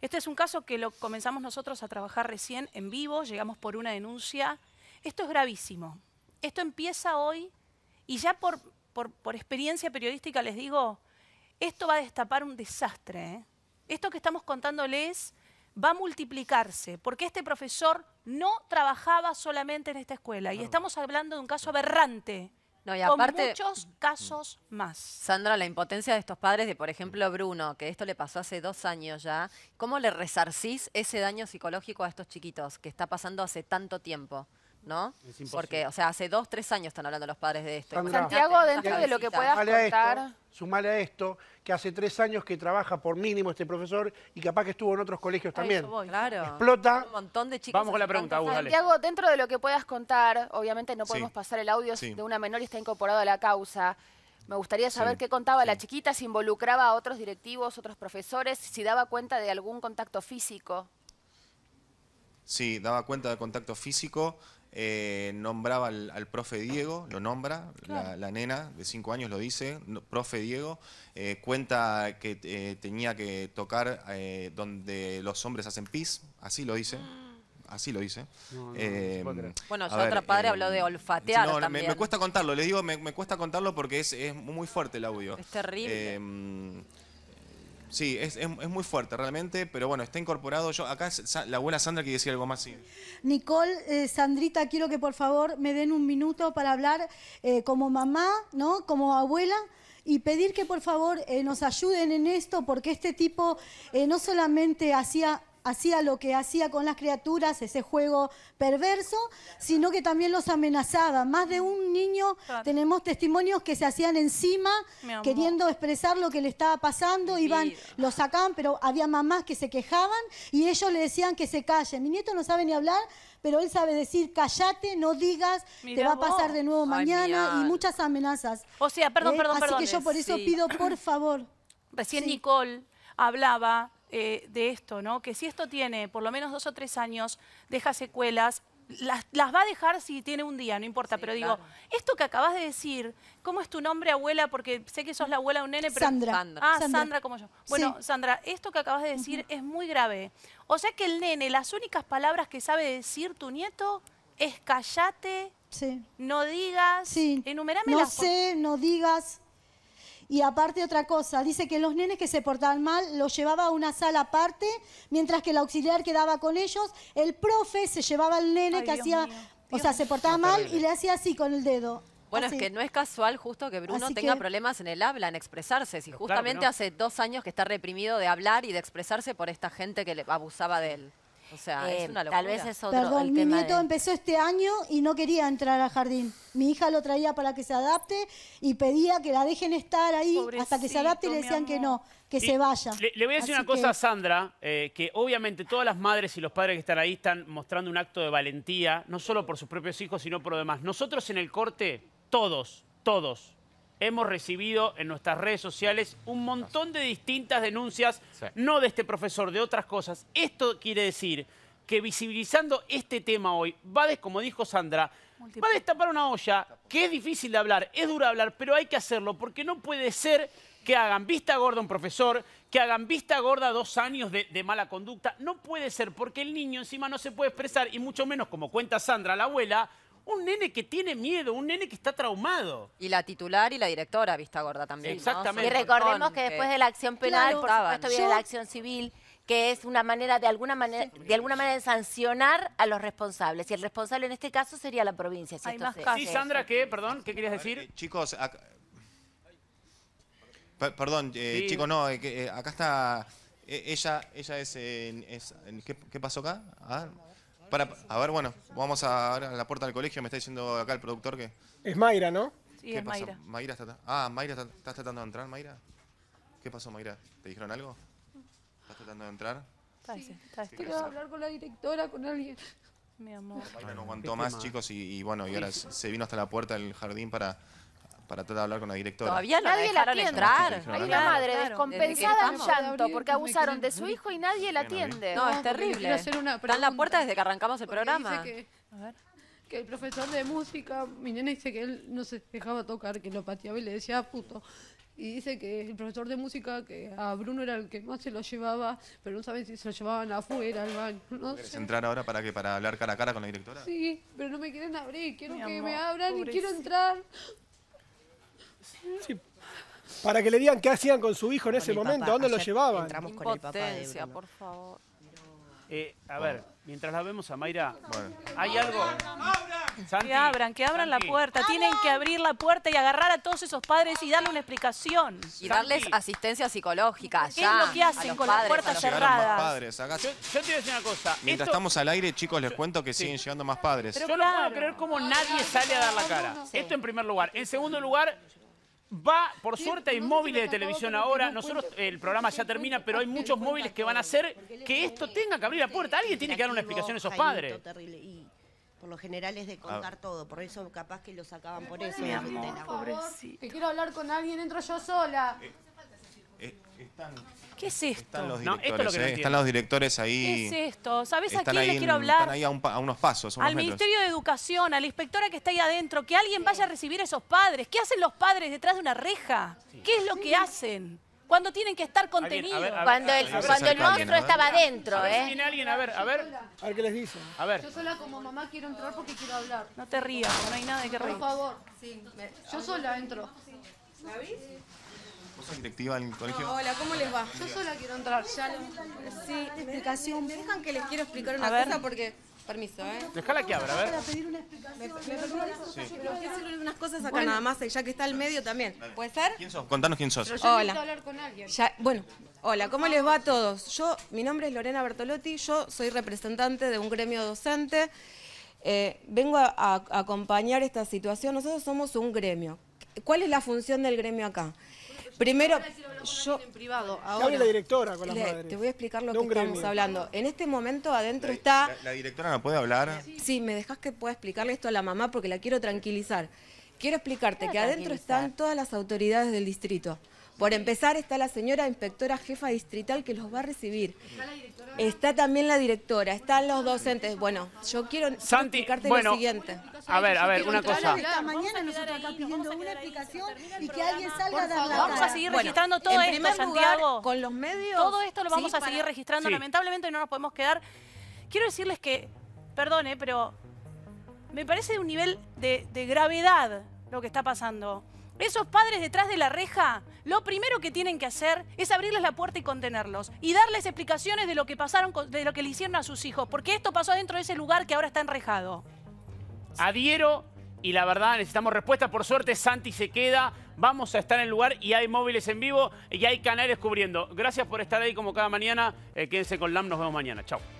Este es un caso que lo comenzamos nosotros a trabajar recién en vivo, llegamos por una denuncia. Esto es gravísimo. Esto empieza hoy y ya por, experiencia periodística les digo, esto va a destapar un desastre. ¿eh? Esto que estamos contándoles va a multiplicarse, porque este profesor no trabajaba solamente en esta escuela. Y estamos hablando de un caso aberrante. No, con muchos casos más. Sandra, la impotencia de estos padres de, por ejemplo, Bruno, que esto le pasó hace dos años ya, ¿cómo le resarcís ese daño psicológico a estos chiquitos que está pasando hace tanto tiempo? ¿no? Porque, o sea, hace dos, tres años están hablando los padres de esto. Santiago, dentro de lo que puedas contar... sumale a esto que hace tres años que trabaja por mínimo este profesor y capaz que estuvo en otros colegios también. Claro. Explota. Un montón de Vamos con la pregunta, Santiago, dentro de lo que puedas contar, obviamente no podemos pasar el audio de una menor y está incorporado a la causa. Me gustaría saber qué contaba la chiquita, si involucraba a otros directivos, otros profesores, si daba cuenta de algún contacto físico. Sí, daba cuenta de contacto físico. Eh, nombraba al, profe Diego, lo nombra, la, nena de 5 años lo dice, profe Diego, eh, cuenta que eh, tenía que tocar donde los hombres hacen pis, así lo dice. Ah. Así lo dice. bueno, yo otra padre habló de olfatear. también. Me, cuesta contarlo, les digo, me, cuesta contarlo porque es muy fuerte el audio. Es terrible. Em, Sí, es, muy fuerte realmente, pero bueno, está incorporado. Yo acá la abuela Sandra quiere decir algo más. Nicole, eh, Sandrita, quiero que por favor me den un minuto para hablar eh, como mamá, ¿no? Como abuela y pedir que por favor eh, nos ayuden en esto, porque este tipo no solamente hacía hacía lo que hacía con las criaturas, ese juego perverso, sino que también los amenazaba. Más de un niño tenemos testimonios que se hacían encima, queriendo expresar lo que le estaba pasando, iban, lo sacaban, pero había mamás que se quejaban y ellos le decían que se calle Mi nieto no sabe ni hablar, pero él sabe decir, callate, no digas, te va a pasar de nuevo mañana y muchas amenazas. O sea, perdón, perdón, ¿eh? perdón. Así que yo por eso pido, por favor. Recién Nicole hablaba eh, de esto, ¿no? Que si esto tiene por lo menos dos o tres años, deja secuelas, las, va a dejar si tiene un día, no importa, pero digo, esto que acabas de decir, ¿cómo es tu nombre, abuela? Porque sé que sos la abuela de un nene, pero... Sandra. Ah, Sandra, como yo. Bueno, Sandra, esto que acabas de decir es muy grave. O sea que el nene, las únicas palabras que sabe decir tu nieto es callate, no digas, sí. enumerame No sé, no digas, y aparte otra cosa, dice que los nenes que se portaban mal los llevaba a una sala aparte, mientras que el auxiliar quedaba con ellos, el profe se llevaba al nene que hacía, o sea, se portaba mal y le hacía así con el dedo. Bueno, es que no es casual justo que Bruno tenga problemas en el habla, en expresarse. Si justamente hace dos años que está reprimido de hablar y de expresarse por esta gente que le abusaba de él. O sea, es em, una locura. Tal vez es otro Perdón, mi nieto empezó este año y no quería entrar al jardín. Mi hija lo traía para que se adapte y pedía que la dejen estar ahí hasta que se adapte y le decían que no, que se vaya. Le, voy a decir una cosa a Sandra, eh, que obviamente todas las madres y los padres que están ahí están mostrando un acto de valentía, no solo por sus propios hijos, sino por lo demás. Nosotros en el corte, todos, todos, hemos recibido en nuestras redes sociales un montón de distintas denuncias, no de este profesor, de otras cosas. Esto quiere decir que visibilizando este tema hoy, va como dijo Sandra, va a destapar una olla que es difícil de hablar, es duro hablar, pero hay que hacerlo porque no puede ser que hagan vista gorda un profesor, que hagan vista gorda dos años de, de, mala conducta. No puede ser porque el niño encima no se puede expresar y mucho menos, como cuenta Sandra, la abuela, un nene que tiene miedo, un nene que está traumado. Y la titular y la directora, vista gorda también. Y recordemos que después de la acción penal, por supuesto, viene la acción civil que es una manera de alguna manera de alguna manera de sancionar a los responsables y el responsable en este caso sería la provincia sí Sandra qué perdón qué querías decir eh, chicos perdón eh, chicos no eh, eh, acá está ella ella es, ¿qué, pasó acá ah, para, a ver, bueno, vamos a, la puerta del colegio, me está diciendo acá el productor que... Es Mayra, ¿no? Sí, es Mayra. Ah, Mayra, ¿estás está tratando de entrar, Mayra? ¿Qué pasó, Mayra? ¿Te dijeron algo? ¿Estás tratando de entrar? Sí, está hablar con la directora, con alguien. Mi amor. Mayra no aguantó más, chicos, y bueno, y ahora se vino hasta la puerta del jardín para para tratar de hablar con la directora. Todavía nadie la, Entrar. Hay una madre descompensada llanto porque abusaron de su hijo y nadie la atiende. No, es terrible. Está la puerta desde que arrancamos el programa. que, el profesor de música, mi nena dice que él no se dejaba tocar, que lo pateaba y le decía ah, puto. Y dice que el profesor de música, que a Bruno era el que más se lo llevaba, pero no sabe si se lo llevaban afuera, al baño. ¿Quieres entrar ahora para que para hablar cara a cara con la directora? Sí, pero no me quieren abrir, quiero que me abran y quiero entrar. Para que le digan qué hacían con su hijo en ese momento, dónde lo llevaban. Entramos a ver, mientras la vemos a Mayra, hay algo. que abran, que abran la puerta. Tienen que abrir la puerta y agarrar a todos esos padres y darle una explicación. Y darles asistencia psicológica. ¿Qué es lo que hacen con las puertas cerradas? Yo, te voy a decir una cosa. Mientras estamos al aire, chicos, les cuento que siguen llegando más padres. Pero yo no puedo creer cómo nadie sale a dar la cara. Esto en primer lugar. En segundo lugar, Va, por suerte hay móviles de televisión ahora. Nosotros, el programa ya termina, pero hay muchos móviles que van a hacer que esto tenga que abrir la puerta. Alguien tiene que dar una explicación a esos padres. por lo general es de contar ah. todo, por eso capaz que lo sacaban por eso. Mi quiero hablar con alguien, entro yo sola. Eh, eh, están, ¿Qué es esto? Están los directores, ¿eh? están los directores ahí. ¿Qué es esto? ¿Sabes a quién le quiero hablar? Están ahí a, unos pasos. al Ministerio de Educación, a la inspectora que está ahí adentro, que alguien vaya a recibir a esos padres. ¿Qué hacen los padres detrás de una reja? ¿Qué es lo que hacen? Cuando tienen que estar contenidos. cuando el, cuando el monstruo estaba adentro, a si ¿eh? alguien, a ver, a ver. A ver qué les dicen. A ver. Yo sola como mamá quiero entrar porque quiero hablar. No te rías, no hay nada de que reír. Por favor, sí. yo sola entro. ¿La hola, ¿cómo les va? Yo solo quiero entrar. Ya Sí, explicación. Me dejan que les quiero explicar una cosa porque... Permiso, ¿eh? Déjala que abra, a ver. pedir una explicación. Me, sí. hacer unas cosas acá nada más, ya que está el medio también. ¿Puede ser? ¿Quién sos? Contanos quién sos. hola. Ya, bueno, hola, ¿cómo les va a todos? Yo, mi nombre es Lorena Bertolotti, yo soy representante de un gremio docente. Eh, vengo a acompañar esta situación. Nosotros somos un gremio. ¿Cuál es la función del gremio acá? Primero, yo... En privado, ahora, la directora con las le, Te voy a explicar lo que estamos hablando. En este momento adentro está... La, directora no puede hablar? Sí, me dejas que pueda explicarle esto a la mamá porque la quiero tranquilizar. Quiero explicarte que adentro están todas las autoridades del distrito. Por empezar está la señora inspectora jefa distrital que los va a recibir. Está, también la directora, están los docentes. Bueno, yo quiero explicarte lo siguiente. A ver, a ver, una cosa. mañana nosotros acá pidiendo una explicación y que alguien salga a dar la Vamos a seguir registrando todo esto, Santiago. con los medios. Todo esto lo vamos a seguir registrando. lamentablemente, y no nos podemos quedar. Quiero decirles que, perdone, pero me parece de un nivel de gravedad lo que está pasando. Esos padres detrás de la reja, lo primero que tienen que hacer es abrirles la puerta y contenerlos y darles explicaciones de lo que pasaron, de lo que le hicieron a sus hijos, porque esto pasó dentro de ese lugar que ahora está enrejado. Adhiero y la verdad necesitamos respuesta. Por suerte Santi se queda. Vamos a estar en el lugar y hay móviles en vivo y hay canales cubriendo. Gracias por estar ahí como cada mañana. Eh, quédense con LAM, nos vemos mañana. Chao.